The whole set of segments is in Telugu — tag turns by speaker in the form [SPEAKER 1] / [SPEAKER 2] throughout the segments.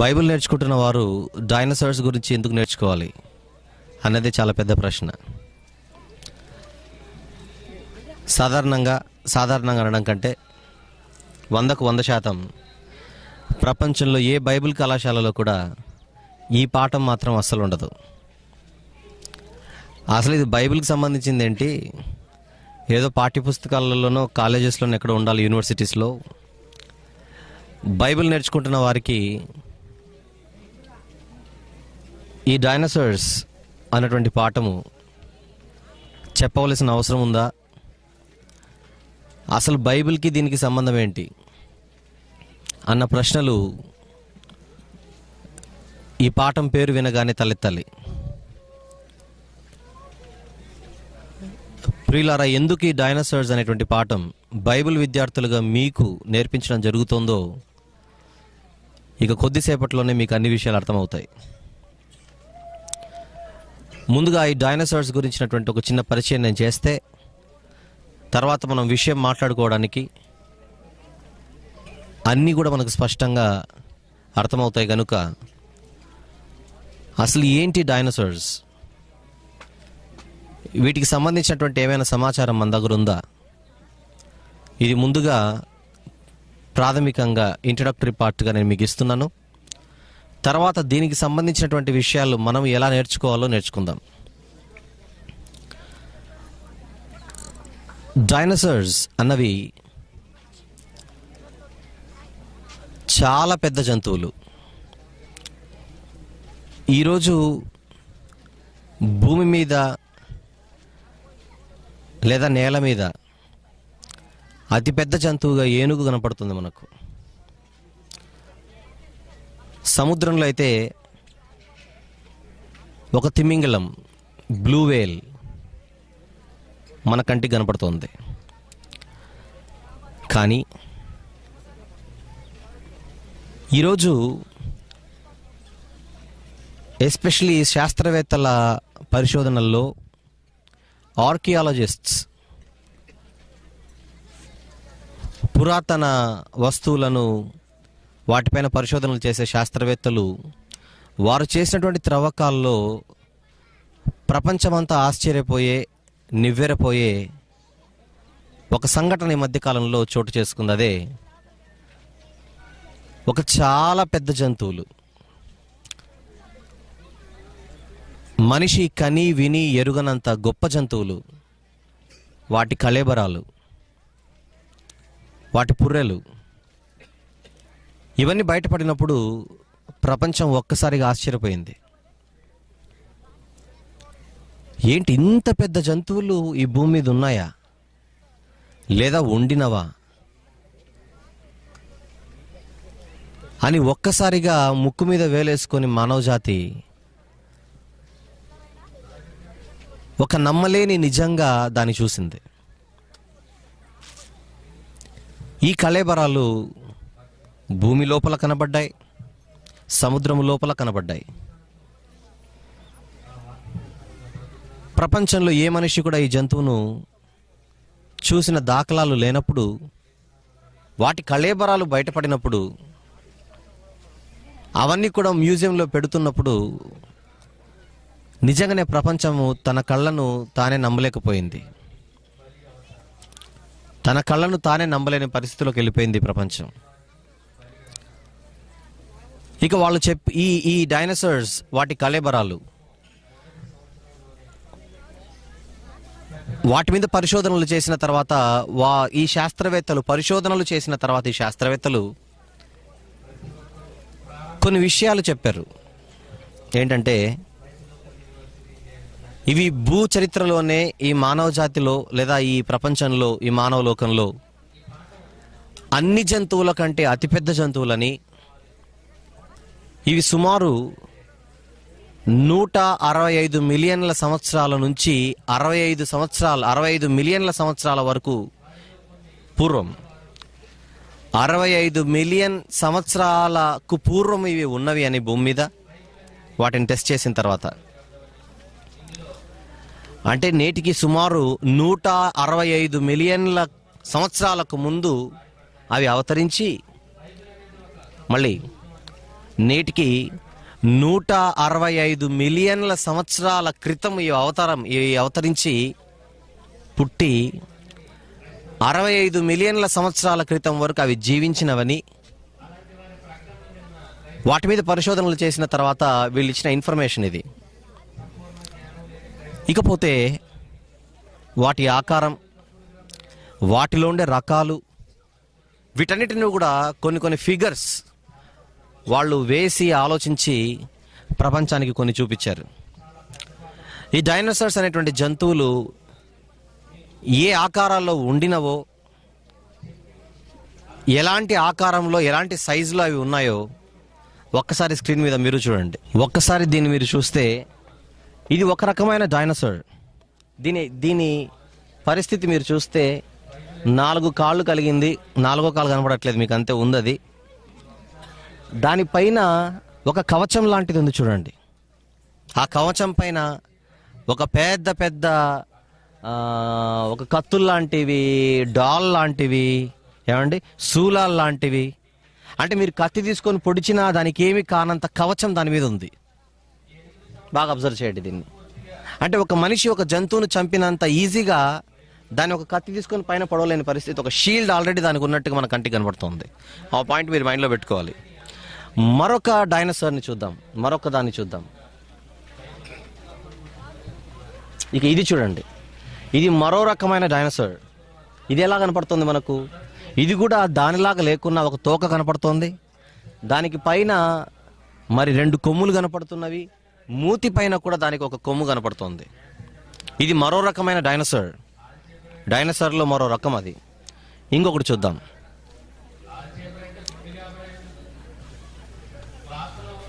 [SPEAKER 1] బైబిల్ నేర్చుకుంటున్న వారు డైనోసార్స్ గురించి ఎందుకు నేర్చుకోవాలి అన్నది చాలా పెద్ద ప్రశ్న సాధారణంగా సాధారణంగా అనడం కంటే వందకు వంద శాతం ప్రపంచంలో ఏ బైబిల్ కళాశాలలో కూడా ఈ పాఠం మాత్రం అస్సలు ఉండదు అసలు ఇది బైబిల్కి సంబంధించింది ఏంటి ఏదో పాఠ్యపుస్తకాలలోనో కాలేజెస్లోనో ఎక్కడ ఉండాలి యూనివర్సిటీస్లో బైబిల్ నేర్చుకుంటున్న వారికి ఈ డైనోసర్స్ అనేటువంటి పాఠము చెప్పవలసిన అవసరం ఉందా అసలు బైబిల్కి దీనికి సంబంధం ఏంటి అన్న ప్రశ్నలు ఈ పాఠం పేరు వినగానే తలెత్తాలి ప్రియులారా ఎందుకు ఈ డైనోసర్స్ అనేటువంటి పాఠం బైబిల్ విద్యార్థులుగా మీకు నేర్పించడం జరుగుతుందో ఇక కొద్దిసేపట్లోనే మీకు అన్ని విషయాలు అర్థమవుతాయి ముందుగా ఈ డైనోసార్స్ గురించినటువంటి ఒక చిన్న పరిచయం నేను చేస్తే తర్వాత మనం విషయం మాట్లాడుకోవడానికి అన్నీ కూడా మనకు స్పష్టంగా అర్థమవుతాయి కనుక అసలు ఏంటి డైనోసార్స్ వీటికి సంబంధించినటువంటి ఏమైనా సమాచారం మన దగ్గర ఉందా ఇది ముందుగా ప్రాథమికంగా ఇంట్రడక్టరీ పార్ట్గా నేను మీకు ఇస్తున్నాను తర్వాత దీనికి సంబంధించినటువంటి విషయాలు మనం ఎలా నేర్చుకోవాలో నేర్చుకుందాం డైనసర్స్ అన్నవి చాలా పెద్ద జంతువులు ఈరోజు భూమి మీద లేదా నేల మీద అతిపెద్ద జంతువుగా ఏనుగు కనపడుతుంది మనకు సముద్రంలో అయితే ఒక తిమింగలం బ్లూ వేల్ మన కంటికి కనపడుతుంది కానీ ఈరోజు ఎస్పెషలీ శాస్త్రవేత్తల పరిశోధనల్లో ఆర్కియాలజిస్ట్స్ పురాతన వస్తువులను వాటిపైన పరిశోధనలు చేసే శాస్త్రవేత్తలు వారు చేసినటువంటి త్రవ్వకాల్లో ప్రపంచమంతా ఆశ్చర్యపోయే నివ్వెరపోయే ఒక సంఘటన ఈ మధ్యకాలంలో చోటు చేసుకుంది అదే ఒక చాలా పెద్ద జంతువులు మనిషి కని విని ఎరుగనంత గొప్ప జంతువులు వాటి కళేబరాలు వాటి పుర్రెలు ఇవన్నీ బయటపడినప్పుడు ప్రపంచం ఒక్కసారిగా ఆశ్చర్యపోయింది ఏంటి ఇంత పెద్ద జంతువులు ఈ భూమి మీద ఉన్నాయా లేదా ఉండినవా అని ఒక్కసారిగా ముక్కు మీద వేలేసుకొని మానవజాతి ఒక నమ్మలేని నిజంగా దాన్ని చూసింది ఈ కళేబరాలు భూమి లోపల కనబడ్డాయి సముద్రము లోపల కనబడ్డాయి ప్రపంచంలో ఏ మనిషి కూడా ఈ జంతువును చూసిన దాఖలాలు లేనప్పుడు వాటి కళేబరాలు బయటపడినప్పుడు అవన్నీ కూడా మ్యూజియంలో పెడుతున్నప్పుడు నిజంగానే ప్రపంచము తన కళ్ళను తానే నమ్మలేకపోయింది తన కళ్ళను తానే నమ్మలేని పరిస్థితిలోకి వెళ్ళిపోయింది ప్రపంచం ఇక వాళ్ళు చెప్పి ఈ ఈ డైనసర్స్ వాటి కలేబరాలు వాటి మీద పరిశోధనలు చేసిన తర్వాత వా ఈ శాస్త్రవేత్తలు పరిశోధనలు చేసిన తర్వాత ఈ శాస్త్రవేత్తలు కొన్ని విషయాలు చెప్పారు ఏంటంటే ఇవి భూ చరిత్రలోనే ఈ మానవ జాతిలో లేదా ఈ ప్రపంచంలో ఈ మానవ లోకంలో అన్ని జంతువుల కంటే అతిపెద్ద జంతువులని ఇవి సుమారు నూట అరవై ఐదు మిలియన్ల సంవత్సరాల నుంచి అరవై ఐదు సంవత్సరాల అరవై ఐదు మిలియన్ల సంవత్సరాల వరకు పూర్వం అరవై ఐదు మిలియన్ సంవత్సరాలకు పూర్వం ఇవి ఉన్నవి అని భూమి మీద వాటిని టెస్ట్ చేసిన తర్వాత అంటే నేటికి సుమారు నూట అరవై ఐదు మిలియన్ల సంవత్సరాలకు ముందు అవి అవతరించి మళ్ళీ నేటికి నూట అరవై ఐదు మిలియన్ల సంవత్సరాల క్రితం ఈ అవతారం ఈ అవతరించి పుట్టి అరవై ఐదు మిలియన్ల సంవత్సరాల క్రితం వరకు అవి జీవించినవని వాటి మీద పరిశోధనలు చేసిన తర్వాత వీళ్ళు ఇచ్చిన ఇన్ఫర్మేషన్ ఇది ఇకపోతే వాటి ఆకారం వాటిలో ఉండే రకాలు వీటన్నిటిని కూడా కొన్ని కొన్ని ఫిగర్స్ వాళ్ళు వేసి ఆలోచించి ప్రపంచానికి కొన్ని చూపించారు ఈ డైనోసార్స్ అనేటువంటి జంతువులు ఏ ఆకారాల్లో ఉండినవో ఎలాంటి ఆకారంలో ఎలాంటి సైజులో అవి ఉన్నాయో ఒక్కసారి స్క్రీన్ మీద మీరు చూడండి ఒక్కసారి దీన్ని మీరు చూస్తే ఇది ఒక రకమైన డైనోసార్ దీని దీని పరిస్థితి మీరు చూస్తే నాలుగు కాళ్ళు కలిగింది నాలుగో కాళ్ళు కనబడట్లేదు మీకు అంతే ఉంది అది దానిపైన ఒక కవచం లాంటిది ఉంది చూడండి ఆ కవచం పైన ఒక పెద్ద పెద్ద ఒక కత్తులు లాంటివి డాల్ లాంటివి ఏమండి సూలాల్ లాంటివి అంటే మీరు కత్తి తీసుకొని పొడిచినా దానికి ఏమి కానంత కవచం దాని మీద ఉంది బాగా అబ్జర్వ్ చేయండి దీన్ని అంటే ఒక మనిషి ఒక జంతువును చంపినంత ఈజీగా దాన్ని ఒక కత్తి తీసుకొని పైన పడవలేని పరిస్థితి ఒక షీల్డ్ ఆల్రెడీ దానికి ఉన్నట్టుగా మన కంటికి కనబడుతుంది ఆ పాయింట్ మీరు మైండ్లో పెట్టుకోవాలి మరొక డైనోసార్ని చూద్దాం మరొక దాన్ని చూద్దాం ఇక ఇది చూడండి ఇది మరో రకమైన డైనోసార్ ఇది ఎలా కనపడుతుంది మనకు ఇది కూడా దానిలాగా లేకున్నా ఒక తోక కనపడుతుంది దానికి పైన మరి రెండు కొమ్ములు కనపడుతున్నవి మూతి పైన కూడా దానికి ఒక కొమ్ము కనపడుతుంది ఇది మరో రకమైన డైనోసార్ డైనోసార్లో మరో రకం అది ఇంకొకటి చూద్దాం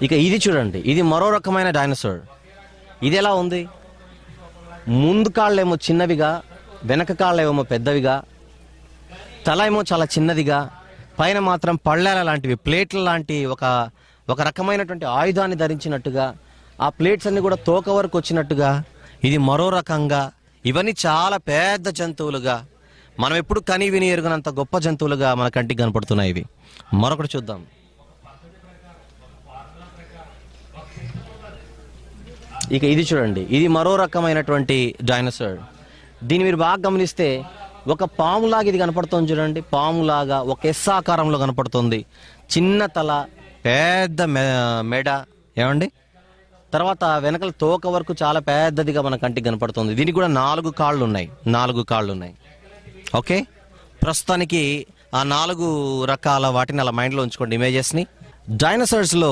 [SPEAKER 1] ఇక ఇది చూడండి ఇది మరో రకమైన డైనోసార్ ఇది ఎలా ఉంది ముందు కాళ్ళేమో చిన్నవిగా వెనక కాళ్ళేమో పెద్దవిగా తల ఏమో చాలా చిన్నదిగా పైన మాత్రం పళ్ళేల లాంటివి ప్లేట్ల లాంటి ఒక ఒక రకమైనటువంటి ఆయుధాన్ని ధరించినట్టుగా ఆ ప్లేట్స్ అన్ని కూడా తోక వరకు వచ్చినట్టుగా ఇది మరో రకంగా ఇవన్నీ చాలా పెద్ద జంతువులుగా మనం ఎప్పుడు కనీ విని ఎరుగునంత గొప్ప జంతువులుగా మన కంటికి కనపడుతున్నాయి ఇవి మరొకటి చూద్దాం ఇక ఇది చూడండి ఇది మరో రకమైనటువంటి డైనోసార్ దీన్ని మీరు బాగా గమనిస్తే ఒక పాములాగా ఇది కనపడుతుంది చూడండి పాములాగా ఒక ఎస్ ఆకారంలో కనపడుతుంది చిన్న తల పెద్ద మెడ ఏమండి తర్వాత వెనకల తోక వరకు చాలా పెద్దదిగా మన కంటికి కనపడుతుంది దీనికి కూడా నాలుగు కాళ్ళు ఉన్నాయి నాలుగు కాళ్ళు ఉన్నాయి ఓకే ప్రస్తుతానికి ఆ నాలుగు రకాల వాటిని అలా మైండ్లో ఉంచుకోండి ఇమేజెస్ని డైనసర్స్లో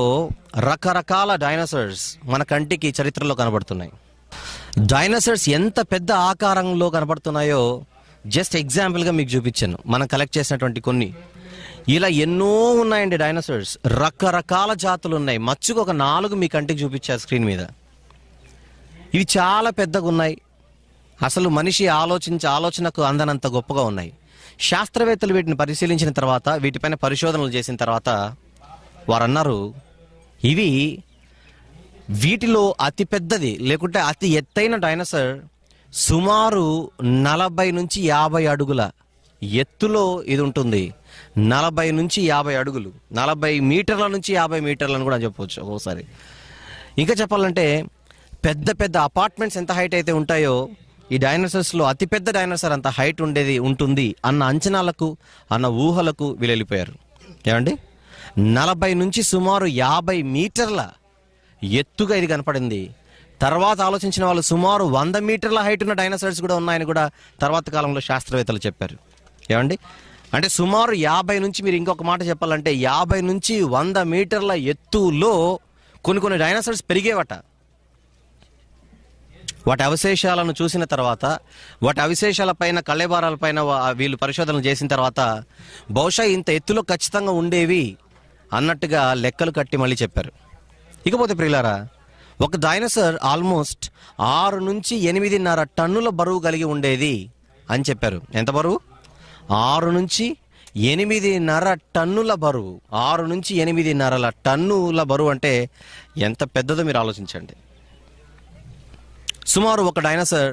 [SPEAKER 1] రకరకాల డైనసర్స్ మన కంటికి చరిత్రలో కనబడుతున్నాయి డైనసర్స్ ఎంత పెద్ద ఆకారంలో కనబడుతున్నాయో జస్ట్ ఎగ్జాంపుల్గా మీకు చూపించాను మనం కలెక్ట్ చేసినటువంటి కొన్ని ఇలా ఎన్నో ఉన్నాయండి డైనసర్స్ రకరకాల జాతులు ఉన్నాయి మచ్చుకు ఒక నాలుగు మీ కంటికి చూపించారు స్క్రీన్ మీద ఇవి చాలా పెద్దగా ఉన్నాయి అసలు మనిషి ఆలోచించే ఆలోచనకు అందనంత గొప్పగా ఉన్నాయి శాస్త్రవేత్తలు వీటిని పరిశీలించిన తర్వాత వీటిపైన పరిశోధనలు చేసిన తర్వాత వారన్నారు ఇవి వీటిలో అతి పెద్దది లేకుంటే అతి ఎత్తైన డైనసర్ సుమారు నలభై నుంచి యాభై అడుగుల ఎత్తులో ఇది ఉంటుంది నలభై నుంచి యాభై అడుగులు నలభై మీటర్ల నుంచి యాభై మీటర్లను కూడా చెప్పవచ్చు ఒక్కోసారి ఇంకా చెప్పాలంటే పెద్ద పెద్ద అపార్ట్మెంట్స్ ఎంత హైట్ అయితే ఉంటాయో ఈ డైనోసర్స్లో అతిపెద్ద డైనోసర్ అంత హైట్ ఉండేది ఉంటుంది అన్న అంచనాలకు అన్న ఊహలకు వీళ్ళు వెళ్ళిపోయారు ఏమండి నలభై నుంచి సుమారు యాభై మీటర్ల ఎత్తుగా ఇది కనపడింది తర్వాత ఆలోచించిన వాళ్ళు సుమారు వంద మీటర్ల హైట్ ఉన్న డైనోసార్స్ కూడా ఉన్నాయని కూడా తర్వాత కాలంలో శాస్త్రవేత్తలు చెప్పారు ఏమండి అంటే సుమారు యాభై నుంచి మీరు ఇంకొక మాట చెప్పాలంటే యాభై నుంచి వంద మీటర్ల ఎత్తులో కొన్ని కొన్ని డైనోసార్స్ పెరిగేవట వాటి అవశేషాలను చూసిన తర్వాత వాటి అవశేషాలపైన పైన వీళ్ళు పరిశోధనలు చేసిన తర్వాత బహుశా ఇంత ఎత్తులో ఖచ్చితంగా ఉండేవి అన్నట్టుగా లెక్కలు కట్టి మళ్ళీ చెప్పారు ఇకపోతే ప్రియులారా ఒక డైనోసర్ ఆల్మోస్ట్ ఆరు నుంచి ఎనిమిదిన్నర టన్నుల బరువు కలిగి ఉండేది అని చెప్పారు ఎంత బరువు ఆరు నుంచి ఎనిమిదిన్నర టన్నుల బరువు ఆరు నుంచి ఎనిమిదిన్నరల టన్నుల బరువు అంటే ఎంత పెద్దదో మీరు ఆలోచించండి సుమారు ఒక డైనోసర్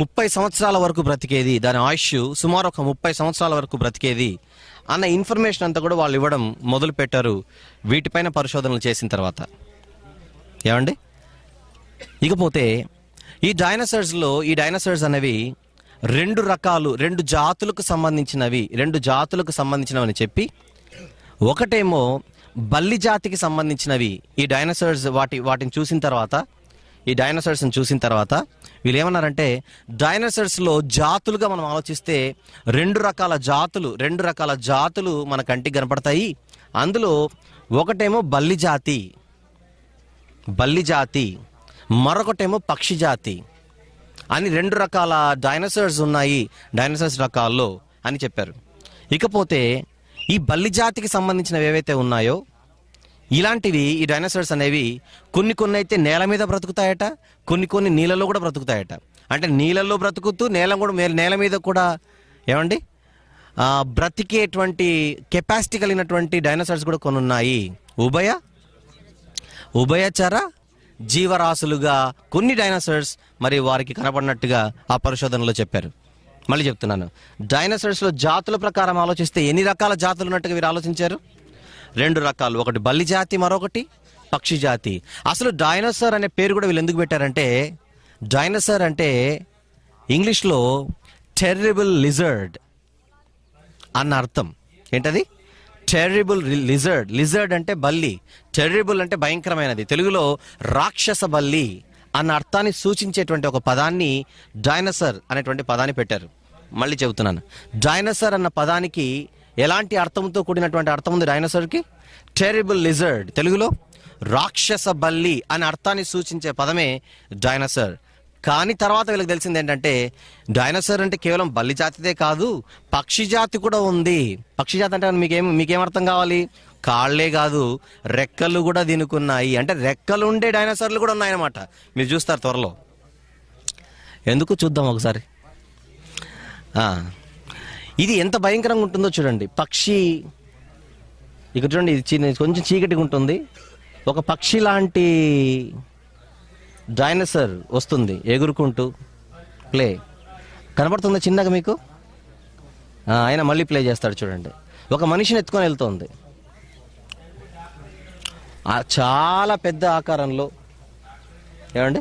[SPEAKER 1] ముప్పై సంవత్సరాల వరకు బ్రతికేది దాని ఆయుష్ సుమారు ఒక ముప్పై సంవత్సరాల వరకు బ్రతికేది అన్న ఇన్ఫర్మేషన్ అంతా కూడా వాళ్ళు ఇవ్వడం మొదలు పెట్టారు వీటిపైన పరిశోధనలు చేసిన తర్వాత ఏమండి ఇకపోతే ఈ డైనసర్స్లో ఈ డైనసర్స్ అనేవి రెండు రకాలు రెండు జాతులకు సంబంధించినవి రెండు జాతులకు అని చెప్పి ఒకటేమో బల్లి జాతికి సంబంధించినవి ఈ డైనసర్స్ వాటి వాటిని చూసిన తర్వాత ఈ డైనసర్స్ని చూసిన తర్వాత వీళ్ళు ఏమన్నారంటే డైనోసర్స్లో జాతులుగా మనం ఆలోచిస్తే రెండు రకాల జాతులు రెండు రకాల జాతులు మన కంటికి కనపడతాయి అందులో ఒకటేమో బల్లి జాతి బల్లి జాతి మరొకటేమో పక్షి జాతి అని రెండు రకాల డైనోసర్స్ ఉన్నాయి డైనోసర్స్ రకాల్లో అని చెప్పారు ఇకపోతే ఈ బల్లి జాతికి సంబంధించినవి ఏవైతే ఉన్నాయో ఇలాంటివి ఈ డైనోసార్స్ అనేవి కొన్ని కొన్ని అయితే నేల మీద బ్రతుకుతాయట కొన్ని కొన్ని నీళ్ళలో కూడా బ్రతుకుతాయట అంటే నీళ్ళల్లో బ్రతుకుతూ నేల కూడా నేల మీద కూడా ఏమండి బ్రతికేటువంటి కెపాసిటీ కలిగినటువంటి డైనోసార్స్ కూడా కొన్ని ఉన్నాయి ఉభయ ఉభయచర జీవరాశులుగా కొన్ని డైనోసార్స్ మరి వారికి కనపడినట్టుగా ఆ పరిశోధనలో చెప్పారు మళ్ళీ చెప్తున్నాను డైనోసార్స్లో జాతుల ప్రకారం ఆలోచిస్తే ఎన్ని రకాల జాతులు ఉన్నట్టుగా మీరు ఆలోచించారు రెండు రకాలు ఒకటి బల్లి జాతి మరొకటి పక్షి జాతి అసలు డైనోసార్ అనే పేరు కూడా వీళ్ళు ఎందుకు పెట్టారంటే డైనోసార్ అంటే ఇంగ్లీష్లో టెర్రిబుల్ లిజర్డ్ అన్న అర్థం ఏంటది టెర్రిబుల్ లిజర్డ్ లిజర్డ్ అంటే బల్లి టెర్రిబుల్ అంటే భయంకరమైనది తెలుగులో రాక్షస బల్లి అన్న అర్థాన్ని సూచించేటువంటి ఒక పదాన్ని డైనసర్ అనేటువంటి పదాన్ని పెట్టారు మళ్ళీ చెబుతున్నాను డైనసర్ అన్న పదానికి ఎలాంటి అర్థంతో కూడినటువంటి అర్థం ఉంది డైనోసార్కి టెరిబుల్ లిజర్డ్ తెలుగులో రాక్షస బల్లి అనే అర్థాన్ని సూచించే పదమే డైనోసార్ కానీ తర్వాత వీళ్ళకి తెలిసింది ఏంటంటే డైనోసార్ అంటే కేవలం బల్లి జాతిదే కాదు పక్షి జాతి కూడా ఉంది పక్షి జాతి అంటే మీకేం మీకేమర్థం అర్థం కావాలి కాళ్లే కాదు రెక్కలు కూడా దినుకున్నాయి అంటే రెక్కలు ఉండే డైనోసార్లు కూడా ఉన్నాయన్నమాట మీరు చూస్తారు త్వరలో ఎందుకు చూద్దాం ఒకసారి ఇది ఎంత భయంకరంగా ఉంటుందో చూడండి పక్షి ఇక్కడ చూడండి ఇది కొంచెం చీకటిగా ఉంటుంది ఒక పక్షి లాంటి డైనసర్ వస్తుంది ఎగురుకుంటూ ప్లే కనబడుతుంది చిన్నగా మీకు ఆయన మళ్ళీ ప్లే చేస్తాడు చూడండి ఒక మనిషిని ఎత్తుకొని వెళ్తుంది చాలా పెద్ద ఆకారంలో ఏమండి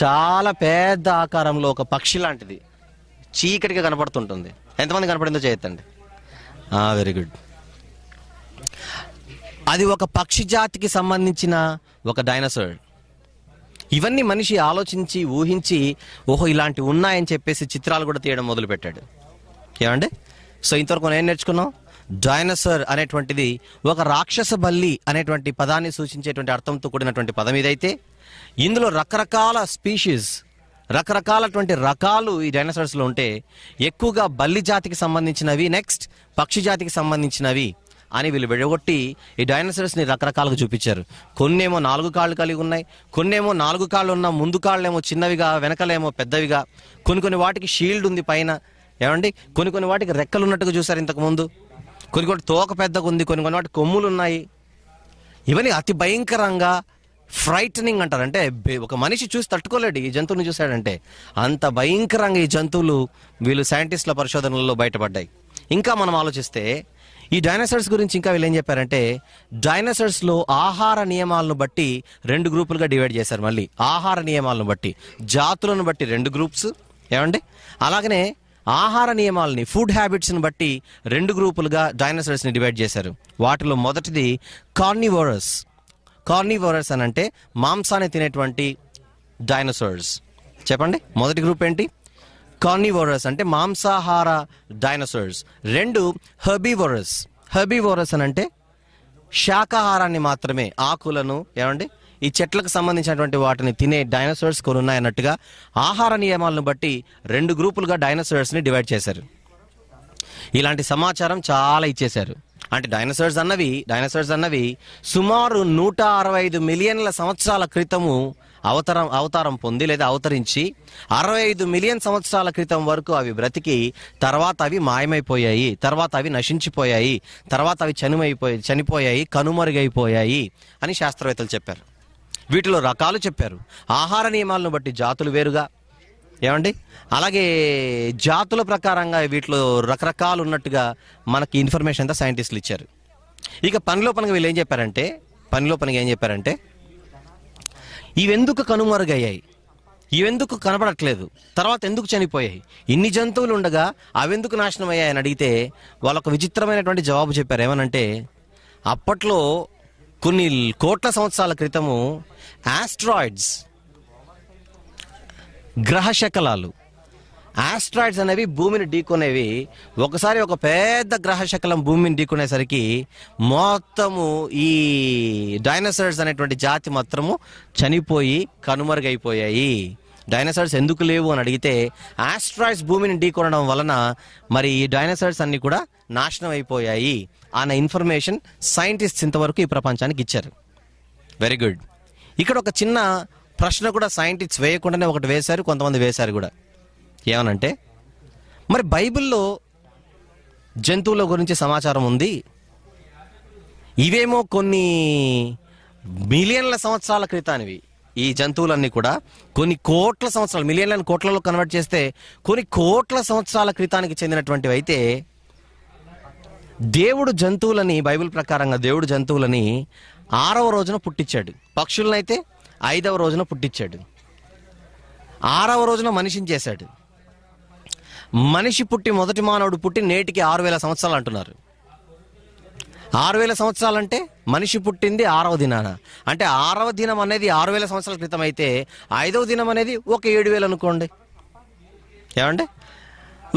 [SPEAKER 1] చాలా పెద్ద ఆకారంలో ఒక పక్షి లాంటిది చీకటిగా కనపడుతుంటుంది ఎంతమంది కనపడిందో చేయొద్దండి వెరీ గుడ్ అది ఒక పక్షి జాతికి సంబంధించిన ఒక డైనోసార్ ఇవన్నీ మనిషి ఆలోచించి ఊహించి ఓహో ఇలాంటివి ఉన్నాయని చెప్పేసి చిత్రాలు కూడా తీయడం మొదలుపెట్టాడు ఏమండి సో ఇంతవరకు నేను నేర్చుకున్నాం డైనసర్ అనేటువంటిది ఒక రాక్షస బల్లి అనేటువంటి పదాన్ని సూచించేటువంటి అర్థంతో కూడినటువంటి పదం ఇదైతే ఇందులో రకరకాల స్పీషీస్ రకరకాలటువంటి రకాలు ఈ డైనోసార్స్లో ఉంటే ఎక్కువగా బల్లి జాతికి సంబంధించినవి నెక్స్ట్ పక్షి జాతికి సంబంధించినవి అని వీళ్ళు విడగొట్టి ఈ డైనోసార్స్ని రకరకాలుగా చూపించారు కొన్నేమో నాలుగు కాళ్ళు కలిగి ఉన్నాయి కొన్నేమో నాలుగు కాళ్ళు ఉన్న ముందు కాళ్ళేమో చిన్నవిగా వెనకలేమో పెద్దవిగా కొన్ని కొన్ని వాటికి షీల్డ్ ఉంది పైన ఏమండి కొన్ని కొన్ని వాటికి రెక్కలు ఉన్నట్టుగా చూసారు ఇంతకుముందు కొన్ని కొన్ని తోక పెద్దగా ఉంది కొన్ని కొన్ని వాటి కొమ్ములు ఉన్నాయి ఇవన్నీ అతి భయంకరంగా ఫ్రైటనింగ్ అంటారు అంటే ఒక మనిషి చూసి తట్టుకోలేడు ఈ జంతువుని చూశాడంటే అంత భయంకరంగా ఈ జంతువులు వీళ్ళు సైంటిస్టుల పరిశోధనలలో బయటపడ్డాయి ఇంకా మనం ఆలోచిస్తే ఈ డైనసర్స్ గురించి ఇంకా వీళ్ళు ఏం చెప్పారంటే డైనసర్స్లో ఆహార నియమాలను బట్టి రెండు గ్రూపులుగా డివైడ్ చేశారు మళ్ళీ ఆహార నియమాలను బట్టి జాతులను బట్టి రెండు గ్రూప్స్ ఏమండి అలాగనే ఆహార నియమాలని ఫుడ్ హ్యాబిట్స్ని బట్టి రెండు గ్రూపులుగా డైనసర్స్ని డివైడ్ చేశారు వాటిలో మొదటిది కార్నివోరస్ కార్నివోరస్ అని అంటే మాంసాన్ని తినేటువంటి డైనోసార్స్ చెప్పండి మొదటి గ్రూప్ ఏంటి కార్నివోరస్ అంటే మాంసాహార డైనోసార్స్ రెండు హర్బీవోరస్ హర్బీవోరస్ అని అంటే శాకాహారాన్ని మాత్రమే ఆకులను ఏమండి ఈ చెట్లకు సంబంధించినటువంటి వాటిని తినే డైనోసార్స్ కొన్ని ఉన్నాయన్నట్టుగా ఆహార నియమాలను బట్టి రెండు గ్రూపులుగా డైనోసార్స్ని డివైడ్ చేశారు ఇలాంటి సమాచారం చాలా ఇచ్చేశారు అంటే డైనోసార్స్ అన్నవి డైనోసార్స్ అన్నవి సుమారు నూట అరవై ఐదు మిలియన్ల సంవత్సరాల క్రితము అవతారం అవతారం పొంది లేదా అవతరించి అరవై ఐదు మిలియన్ సంవత్సరాల క్రితం వరకు అవి బ్రతికి తర్వాత అవి మాయమైపోయాయి తర్వాత అవి నశించిపోయాయి తర్వాత అవి చనిమైపోయి చనిపోయాయి కనుమరుగైపోయాయి అని శాస్త్రవేత్తలు చెప్పారు వీటిలో రకాలు చెప్పారు ఆహార నియమాలను బట్టి జాతులు వేరుగా ఏమండి అలాగే జాతుల ప్రకారంగా వీటిలో రకరకాలు ఉన్నట్టుగా మనకి ఇన్ఫర్మేషన్ అంతా సైంటిస్టులు ఇచ్చారు ఇక పనిగా వీళ్ళు ఏం చెప్పారంటే పనిగా ఏం చెప్పారంటే ఇవెందుకు కనుమరుగయ్యాయి ఇవెందుకు కనబడట్లేదు తర్వాత ఎందుకు చనిపోయాయి ఇన్ని జంతువులు ఉండగా అవెందుకు నాశనం అయ్యాయని అడిగితే వాళ్ళొక విచిత్రమైనటువంటి జవాబు చెప్పారు ఏమనంటే అప్పట్లో కొన్ని కోట్ల సంవత్సరాల క్రితము ఆస్ట్రాయిడ్స్ గ్రహ శకలాలు ఆస్ట్రాయిడ్స్ అనేవి భూమిని ఢీకొనేవి ఒకసారి ఒక పెద్ద గ్రహ శకలం భూమిని ఢీకొనేసరికి మొత్తము ఈ డైనోసార్స్ అనేటువంటి జాతి మాత్రము చనిపోయి కనుమరుగైపోయాయి డైనోసార్స్ ఎందుకు లేవు అని అడిగితే ఆస్ట్రాయిడ్స్ భూమిని ఢీకొనడం వలన మరి ఈ డైనోసార్స్ అన్నీ కూడా నాశనం అయిపోయాయి అన్న ఇన్ఫర్మేషన్ సైంటిస్ట్స్ ఇంతవరకు ఈ ప్రపంచానికి ఇచ్చారు వెరీ గుడ్ ఇక్కడ ఒక చిన్న ప్రశ్న కూడా సైంటిస్ట్ వేయకుండానే ఒకటి వేశారు కొంతమంది వేశారు కూడా ఏమనంటే మరి బైబిల్లో జంతువుల గురించి సమాచారం ఉంది ఇవేమో కొన్ని మిలియన్ల సంవత్సరాల క్రితానివి ఈ జంతువులన్నీ కూడా కొన్ని కోట్ల సంవత్సరాలు మిలియన్ల కోట్లలో కన్వర్ట్ చేస్తే కొన్ని కోట్ల సంవత్సరాల క్రితానికి చెందినటువంటివి అయితే దేవుడు జంతువులని బైబిల్ ప్రకారంగా దేవుడు జంతువులని ఆరవ రోజున పుట్టించాడు పక్షులనైతే ఐదవ రోజున పుట్టించాడు ఆరవ రోజున మనిషిని చేశాడు మనిషి పుట్టి మొదటి మానవుడు పుట్టి నేటికి ఆరు వేల సంవత్సరాలు అంటున్నారు ఆరు వేల సంవత్సరాలంటే మనిషి పుట్టింది ఆరవ దినాన అంటే ఆరవ దినం అనేది ఆరు వేల సంవత్సరాల క్రితం అయితే ఐదవ దినం అనేది ఒక ఏడు వేలు అనుకోండి ఏమండి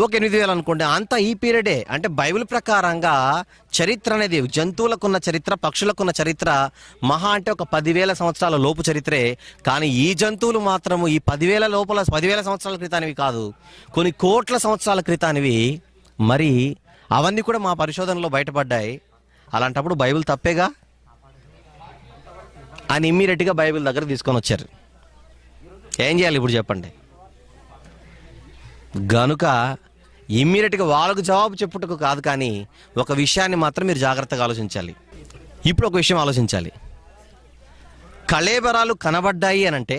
[SPEAKER 1] ఒక ఎనిమిది వేలు అనుకోండి అంత ఈ పీరియడే అంటే బైబిల్ ప్రకారంగా చరిత్ర అనేది జంతువులకున్న చరిత్ర పక్షులకున్న చరిత్ర మహా అంటే ఒక పదివేల సంవత్సరాల లోపు చరిత్రే కానీ ఈ జంతువులు మాత్రము ఈ పదివేల లోపల పదివేల సంవత్సరాల క్రితానివి కాదు కొన్ని కోట్ల సంవత్సరాల క్రితానివి మరి అవన్నీ కూడా మా పరిశోధనలో బయటపడ్డాయి అలాంటప్పుడు బైబిల్ తప్పేగా అని ఇమ్మీడియట్గా బైబిల్ దగ్గర తీసుకొని వచ్చారు ఏం చేయాలి ఇప్పుడు చెప్పండి గనుక ఇమ్మీడియట్గా వాళ్ళకు జవాబు చెప్పుటకు కాదు కానీ ఒక విషయాన్ని మాత్రం మీరు జాగ్రత్తగా ఆలోచించాలి ఇప్పుడు ఒక విషయం ఆలోచించాలి కళేబరాలు కనబడ్డాయి అని అంటే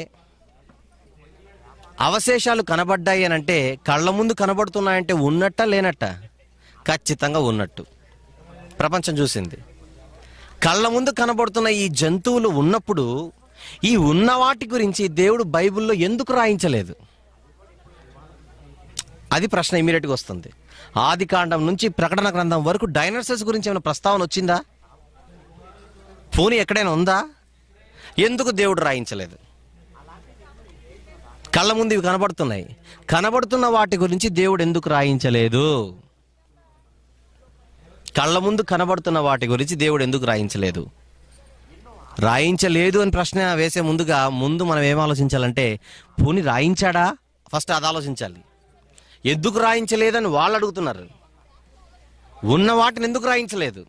[SPEAKER 1] అవశేషాలు కనబడ్డాయి అని అంటే కళ్ళ ముందు కనబడుతున్నాయంటే ఉన్నట్ట లేనట్ట ఖచ్చితంగా ఉన్నట్టు ప్రపంచం చూసింది కళ్ళ ముందు కనబడుతున్న ఈ జంతువులు ఉన్నప్పుడు ఈ ఉన్న వాటి గురించి దేవుడు బైబిల్లో ఎందుకు రాయించలేదు అది ప్రశ్న ఇమీడియట్గా వస్తుంది ఆది కాండం నుంచి ప్రకటన గ్రంథం వరకు డైనోసర్స్ గురించి ఏమైనా ప్రస్తావన వచ్చిందా పోనీ ఎక్కడైనా ఉందా ఎందుకు దేవుడు రాయించలేదు కళ్ళ ముందు ఇవి కనబడుతున్నాయి కనబడుతున్న వాటి గురించి దేవుడు ఎందుకు రాయించలేదు కళ్ళ ముందు కనబడుతున్న వాటి గురించి దేవుడు ఎందుకు రాయించలేదు రాయించలేదు అని ప్రశ్న వేసే ముందుగా ముందు మనం ఏం ఆలోచించాలంటే పోని రాయించాడా ఫస్ట్ అది ఆలోచించాలి ఎందుకు రాయించలేదని వాళ్ళు అడుగుతున్నారు ఉన్న వాటిని ఎందుకు రాయించలేదు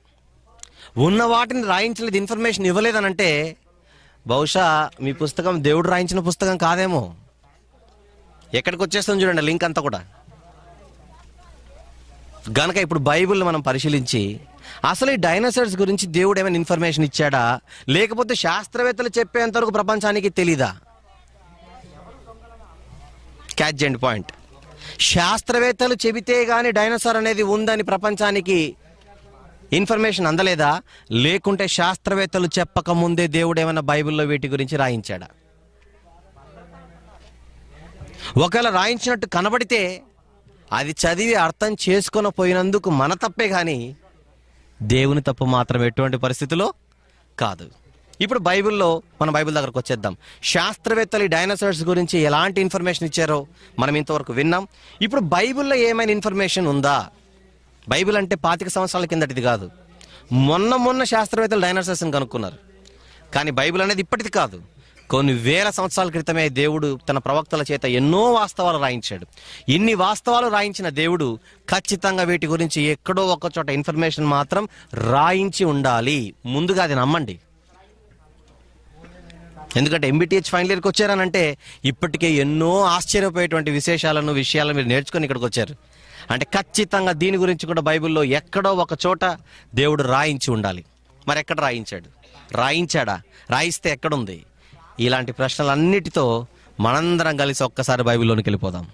[SPEAKER 1] ఉన్న వాటిని రాయించలేదు ఇన్ఫర్మేషన్ అంటే బహుశా మీ పుస్తకం దేవుడు రాయించిన పుస్తకం కాదేమో ఎక్కడికి వచ్చేస్తుంది చూడండి లింక్ అంతా కూడా గనక ఇప్పుడు బైబిల్ని మనం పరిశీలించి అసలు ఈ డైనోసార్స్ గురించి దేవుడు ఏమైనా ఇన్ఫర్మేషన్ ఇచ్చాడా లేకపోతే శాస్త్రవేత్తలు చెప్పేంతవరకు ప్రపంచానికి తెలీదా క్యాచ్ అండ్ పాయింట్ శాస్త్రవేత్తలు చెబితే కానీ డైనోసార్ అనేది ఉందని ప్రపంచానికి ఇన్ఫర్మేషన్ అందలేదా లేకుంటే శాస్త్రవేత్తలు చెప్పక ముందే దేవుడు ఏమైనా బైబిల్లో వీటి గురించి రాయించాడా ఒకవేళ రాయించినట్టు కనబడితే అది చదివి అర్థం చేసుకొని పోయినందుకు మన తప్పే కానీ దేవుని తప్పు మాత్రం ఎటువంటి పరిస్థితిలో కాదు ఇప్పుడు బైబిల్లో మనం బైబిల్ దగ్గరకు వచ్చేద్దాం శాస్త్రవేత్తలు డైనోసార్స్ గురించి ఎలాంటి ఇన్ఫర్మేషన్ ఇచ్చారో మనం ఇంతవరకు విన్నాం ఇప్పుడు బైబిల్లో ఏమైనా ఇన్ఫర్మేషన్ ఉందా బైబిల్ అంటే పాతిక సంవత్సరాల కిందటిది కాదు మొన్న మొన్న శాస్త్రవేత్తలు డైనోసార్స్ని కనుక్కున్నారు కానీ బైబిల్ అనేది ఇప్పటిది కాదు కొన్ని వేల సంవత్సరాల క్రితమే దేవుడు తన ప్రవక్తల చేత ఎన్నో వాస్తవాలు రాయించాడు ఇన్ని వాస్తవాలు రాయించిన దేవుడు ఖచ్చితంగా వీటి గురించి ఎక్కడో ఒక చోట ఇన్ఫర్మేషన్ మాత్రం రాయించి ఉండాలి ముందుగా అది నమ్మండి ఎందుకంటే ఎంబీటీహెచ్ ఫైనల్ ఇయర్కి వచ్చారనంటే ఇప్పటికే ఎన్నో ఆశ్చర్యపోయేటువంటి విశేషాలను విషయాలను మీరు నేర్చుకొని ఇక్కడికి వచ్చారు అంటే ఖచ్చితంగా దీని గురించి కూడా బైబిల్లో ఎక్కడో ఒక చోట దేవుడు రాయించి ఉండాలి మరి ఎక్కడ రాయించాడు రాయించాడా రాయిస్తే ఎక్కడుంది ఇలాంటి ప్రశ్నలన్నిటితో మనందరం కలిసి ఒక్కసారి బైబిల్లోనికి వెళ్ళిపోదాం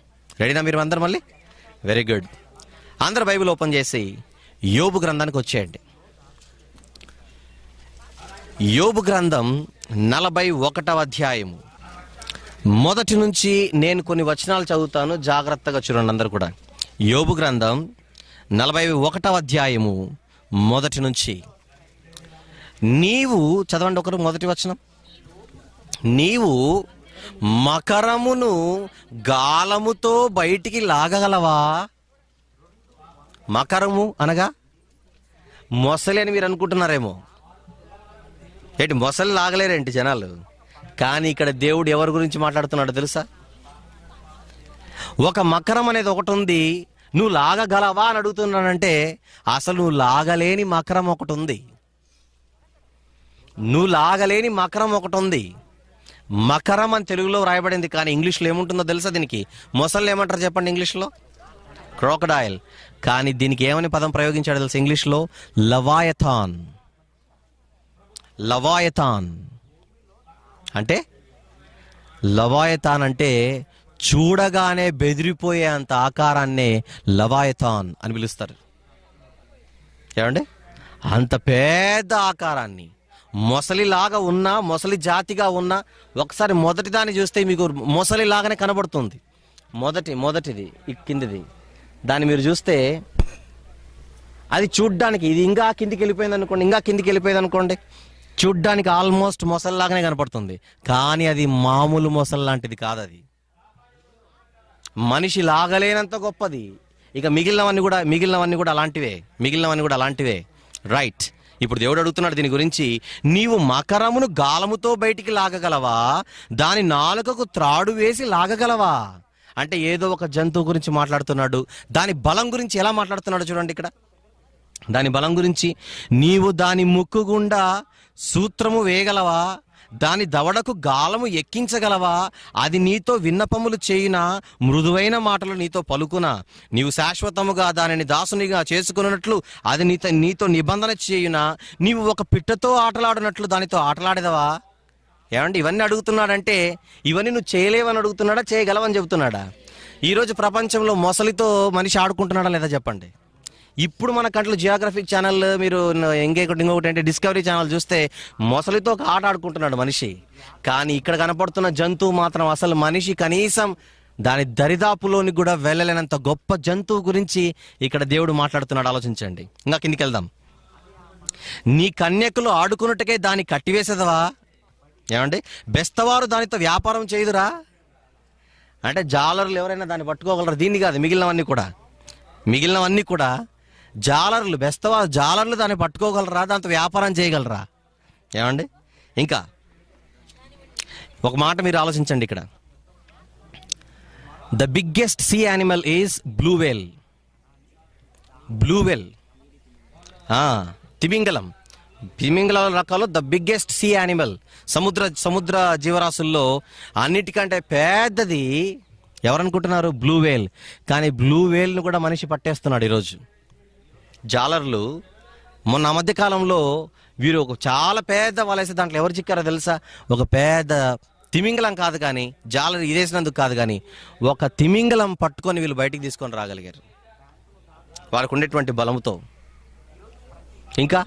[SPEAKER 1] రెడీనా మీరు అందరం మళ్ళీ వెరీ గుడ్ అందరు బైబిల్ ఓపెన్ చేసి యోబు గ్రంథానికి వచ్చేయండి యోబు గ్రంథం నలభై ఒకటవ అధ్యాయము మొదటి నుంచి నేను కొన్ని వచనాలు చదువుతాను జాగ్రత్తగా చూడండి అందరు కూడా యోబు గ్రంథం నలభై ఒకటవ అధ్యాయము మొదటి నుంచి నీవు చదవండి ఒకరు మొదటి వచనం నీవు మకరమును గాలముతో బయటికి లాగగలవా మకరము అనగా మొసలి అని మీరు అనుకుంటున్నారేమో ఏంటి మొసలు లాగలేరేంటి జనాలు కానీ ఇక్కడ దేవుడు ఎవరి గురించి మాట్లాడుతున్నాడు తెలుసా ఒక మకరం అనేది ఒకటి ఉంది నువ్వు లాగగలవా అని అడుగుతున్నానంటే అసలు నువ్వు లాగలేని మకరం ఒకటి ఉంది నువ్వు లాగలేని మకరం ఒకటి ఉంది మకరం అని తెలుగులో రాయబడింది కానీ ఇంగ్లీష్లో ఏముంటుందో తెలుసా దీనికి మొసళ్ళు ఏమంటారు చెప్పండి ఇంగ్లీష్లో క్రోకడాయిల్ కానీ దీనికి ఏమని పదం ప్రయోగించాడు తెలుసు ఇంగ్లీష్లో లవాయథాన్ లవాయతాన్ అంటే లవాయతాన్ అంటే చూడగానే బెదిరిపోయే అంత ఆకారాన్నే లవాయతాన్ అని పిలుస్తారు ఏమండి అంత పెద్ద ఆకారాన్ని మొసలిలాగా ఉన్నా మొసలి జాతిగా ఉన్నా ఒకసారి మొదటిదాన్ని చూస్తే మీకు మొసలిలాగానే కనబడుతుంది మొదటి మొదటిది కిందిది దాన్ని మీరు చూస్తే అది చూడ్డానికి ఇది ఇంకా కిందికి వెళ్ళిపోయింది అనుకోండి ఇంకా కిందికి వెళ్ళిపోయింది అనుకోండి చూడ్డానికి ఆల్మోస్ట్ మొసల్లాగానే కనపడుతుంది కానీ అది మామూలు మొసలు లాంటిది కాదు అది మనిషి లాగలేనంత గొప్పది ఇక మిగిలినవన్నీ కూడా మిగిలినవన్నీ కూడా అలాంటివే మిగిలినవన్నీ కూడా అలాంటివే రైట్ ఇప్పుడు దేవుడు అడుగుతున్నాడు దీని గురించి నీవు మకరమును గాలముతో బయటికి లాగగలవా దాని నాలుకకు త్రాడు వేసి లాగగలవా అంటే ఏదో ఒక జంతువు గురించి మాట్లాడుతున్నాడు దాని బలం గురించి ఎలా మాట్లాడుతున్నాడు చూడండి ఇక్కడ దాని బలం గురించి నీవు దాని ముక్కు గుండా సూత్రము వేయగలవా దాని దవడకు గాలము ఎక్కించగలవా అది నీతో విన్నపములు చేయిన మృదువైన మాటలు నీతో పలుకునా నీవు శాశ్వతముగా దానిని దాసునిగా చేసుకున్నట్లు అది నీత నీతో నిబంధన చేయునా నీవు ఒక పిట్టతో ఆటలాడినట్లు దానితో ఆటలాడేదవా ఏమంటే ఇవన్నీ అడుగుతున్నాడంటే ఇవన్నీ నువ్వు చేయలేవని అడుగుతున్నాడా చేయగలవని చెబుతున్నాడా ఈరోజు ప్రపంచంలో మొసలితో మనిషి ఆడుకుంటున్నాడా లేదా చెప్పండి ఇప్పుడు మన కంట్లో జియోగ్రఫిక్ ఛానల్ మీరు ఇంకొకటి ఇంకొకటి అంటే డిస్కవరీ ఛానల్ చూస్తే మొసలితో ఒక ఆట ఆడుకుంటున్నాడు మనిషి కానీ ఇక్కడ కనపడుతున్న జంతువు మాత్రం అసలు మనిషి కనీసం దాని దరిదాపులోని కూడా వెళ్ళలేనంత గొప్ప జంతువు గురించి ఇక్కడ దేవుడు మాట్లాడుతున్నాడు ఆలోచించండి ఇంకా కిందికి వెళ్దాం నీ కన్యకులు ఆడుకున్నట్టుకే దాన్ని కట్టివేసేదవా ఏమండి బెస్తవారు దానితో వ్యాపారం చేయదురా అంటే జాలర్లు ఎవరైనా దాన్ని పట్టుకోగలరా దీన్ని కాదు మిగిలినవన్నీ కూడా మిగిలినవన్నీ కూడా జాలర్లు బెస్తవా జాలర్లు దాన్ని పట్టుకోగలరా దాంతో వ్యాపారం చేయగలరా ఏమండి ఇంకా ఒక మాట మీరు ఆలోచించండి ఇక్కడ the biggest sea animal is blue whale blue whale తిమింగలం తిమింగల రకాలు ద బిగ్గెస్ట్ సీ యానిమల్ సముద్ర సముద్ర జీవరాశుల్లో అన్నిటికంటే పెద్దది ఎవరనుకుంటున్నారు బ్లూ వేల్ కానీ బ్లూ కూడా మనిషి పట్టేస్తున్నాడు ఈరోజు జాలర్లు మొన్న మధ్యకాలంలో వీరు ఒక చాలా పేద వలేసి దాంట్లో ఎవరు చిక్కారో తెలుసా ఒక పేద తిమింగలం కాదు కానీ జాలర్ ఇదేసినందుకు కాదు కానీ ఒక తిమింగలం పట్టుకొని వీళ్ళు బయటికి తీసుకొని రాగలిగారు వారికి ఉండేటువంటి బలంతో ఇంకా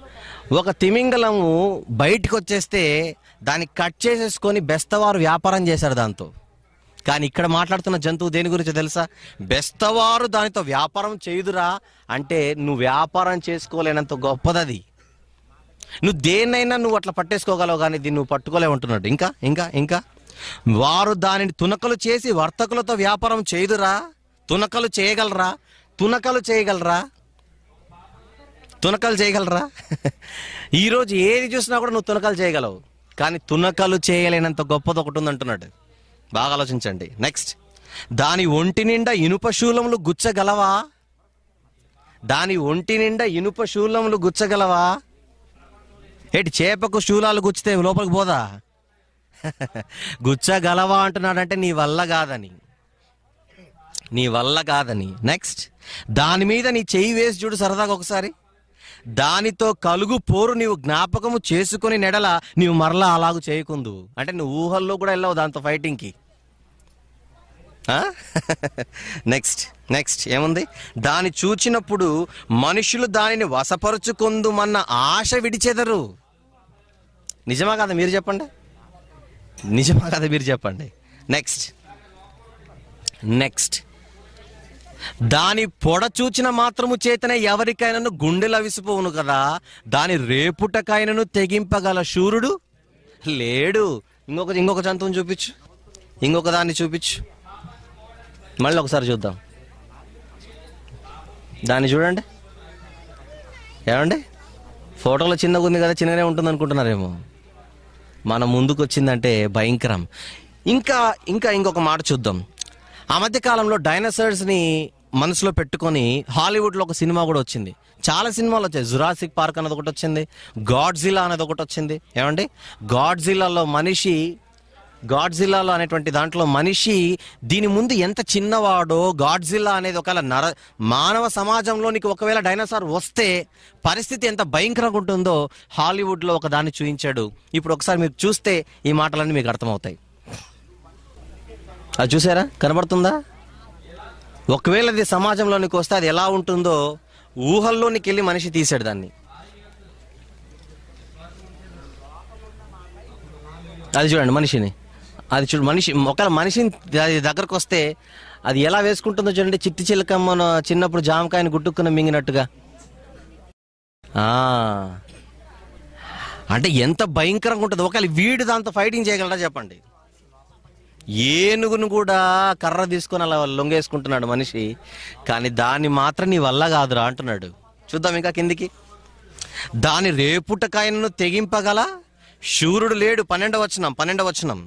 [SPEAKER 1] ఒక తిమింగలము బయటకు వచ్చేస్తే దాన్ని కట్ చేసేసుకొని బెస్తవారు వ్యాపారం చేశారు దాంతో కానీ ఇక్కడ మాట్లాడుతున్న జంతువు దేని గురించి తెలుసా బెస్తవారు దానితో వ్యాపారం చేయుదురా అంటే నువ్వు వ్యాపారం చేసుకోలేనంత గొప్పది అది నువ్వు దేన్నైనా నువ్వు అట్లా పట్టేసుకోగలవు కానీ దీన్ని నువ్వు పట్టుకోలేమంటున్నాడు ఇంకా ఇంకా ఇంకా వారు దానిని తునకలు చేసి వర్తకులతో వ్యాపారం చేయుదురా తునకలు చేయగలరా తునకలు చేయగలరా తునకలు చేయగలరా ఈరోజు ఏది చూసినా కూడా నువ్వు తునకలు చేయగలవు కానీ తునకలు చేయలేనంత గొప్పది ఒకటి ఉంది అంటున్నాడు బాగా ఆలోచించండి నెక్స్ట్ దాని ఒంటి నిండా ఇనుప శూలములు గుచ్చగలవా దాని ఒంటి నిండా ఇనుప శూలములు గుచ్చగలవా ఏంటి చేపకు శూలాలు గుచ్చితే లోపలికి పోదా గుచ్చగలవా అంటున్నాడంటే నీ వల్ల కాదని నీ వల్ల కాదని నెక్స్ట్ దాని మీద నీ చెయ్యి వేసి చూడు సరదాగా ఒకసారి దానితో కలుగు పోరు నీవు జ్ఞాపకము చేసుకుని నెడల నీవు మరలా అలాగూ చేయకుందు అంటే నువ్వు ఊహల్లో కూడా వెళ్ళావు దాంతో ఫైటింగ్కి నెక్స్ట్ నెక్స్ట్ ఏముంది దాని చూచినప్పుడు మనుషులు దానిని వసపరుచుకుందుమన్న ఆశ విడిచెదరు నిజమా కదా మీరు చెప్పండి నిజమా కదా మీరు చెప్పండి నెక్స్ట్ నెక్స్ట్ దాని పొడ చూచిన మాత్రము చేతనే ఎవరికైనాను గుండెలు అవిసిపోవును కదా దాని రేపుటకాయనను తెగింపగల శూరుడు లేడు ఇంకొక ఇంకొక జంతువుని చూపించు ఇంకొక దాన్ని చూపించు మళ్ళీ ఒకసారి చూద్దాం దాన్ని చూడండి ఏమండి ఫోటోలో చిన్నగా ఉంది కదా చిన్నగానే ఉంటుంది అనుకుంటున్నారేమో మన ముందుకు వచ్చిందంటే భయంకరం ఇంకా ఇంకా ఇంకొక మాట చూద్దాం ఆ మధ్య కాలంలో డైనసర్స్ని మనసులో పెట్టుకొని హాలీవుడ్లో ఒక సినిమా కూడా వచ్చింది చాలా సినిమాలు వచ్చాయి జురాసిక్ పార్క్ అనేది ఒకటి వచ్చింది గాడ్జిలా అనేది ఒకటి వచ్చింది ఏమండి గాడ్జిలాలో మనిషి గాడ్జిల్లాలో అనేటువంటి దాంట్లో మనిషి దీని ముందు ఎంత చిన్నవాడో గాడ్జిల్లా అనేది ఒకవేళ నర మానవ సమాజంలోనికి ఒకవేళ డైనోసార్ వస్తే పరిస్థితి ఎంత భయంకరంగా ఉంటుందో హాలీవుడ్లో ఒక దాన్ని చూపించాడు ఇప్పుడు ఒకసారి మీరు చూస్తే ఈ మాటలన్నీ మీకు అర్థమవుతాయి అది చూసారా కనబడుతుందా ఒకవేళ అది సమాజంలోనికి వస్తే అది ఎలా ఉంటుందో ఊహల్లోనికి వెళ్ళి మనిషి తీసాడు దాన్ని అది చూడండి మనిషిని అది చూడు మనిషి ఒకవేళ మనిషిని దగ్గరకు వస్తే అది ఎలా వేసుకుంటుందో చూడండి చిట్టి చిలక మన చిన్నప్పుడు జామకాయని గుట్టుకున్న మింగినట్టుగా అంటే ఎంత భయంకరంగా ఉంటుంది ఒకవేళ వీడు దాంతో ఫైటింగ్ చేయగలరా చెప్పండి ఏనుగును కూడా కర్ర తీసుకొని అలా లొంగేసుకుంటున్నాడు మనిషి కానీ దాన్ని మాత్రం నీ వల్ల కాదురా అంటున్నాడు చూద్దాం ఇంకా కిందికి దాని రేపుటకాయను తెగింపగల శూరుడు లేడు పన్నెండవ వచ్చినాం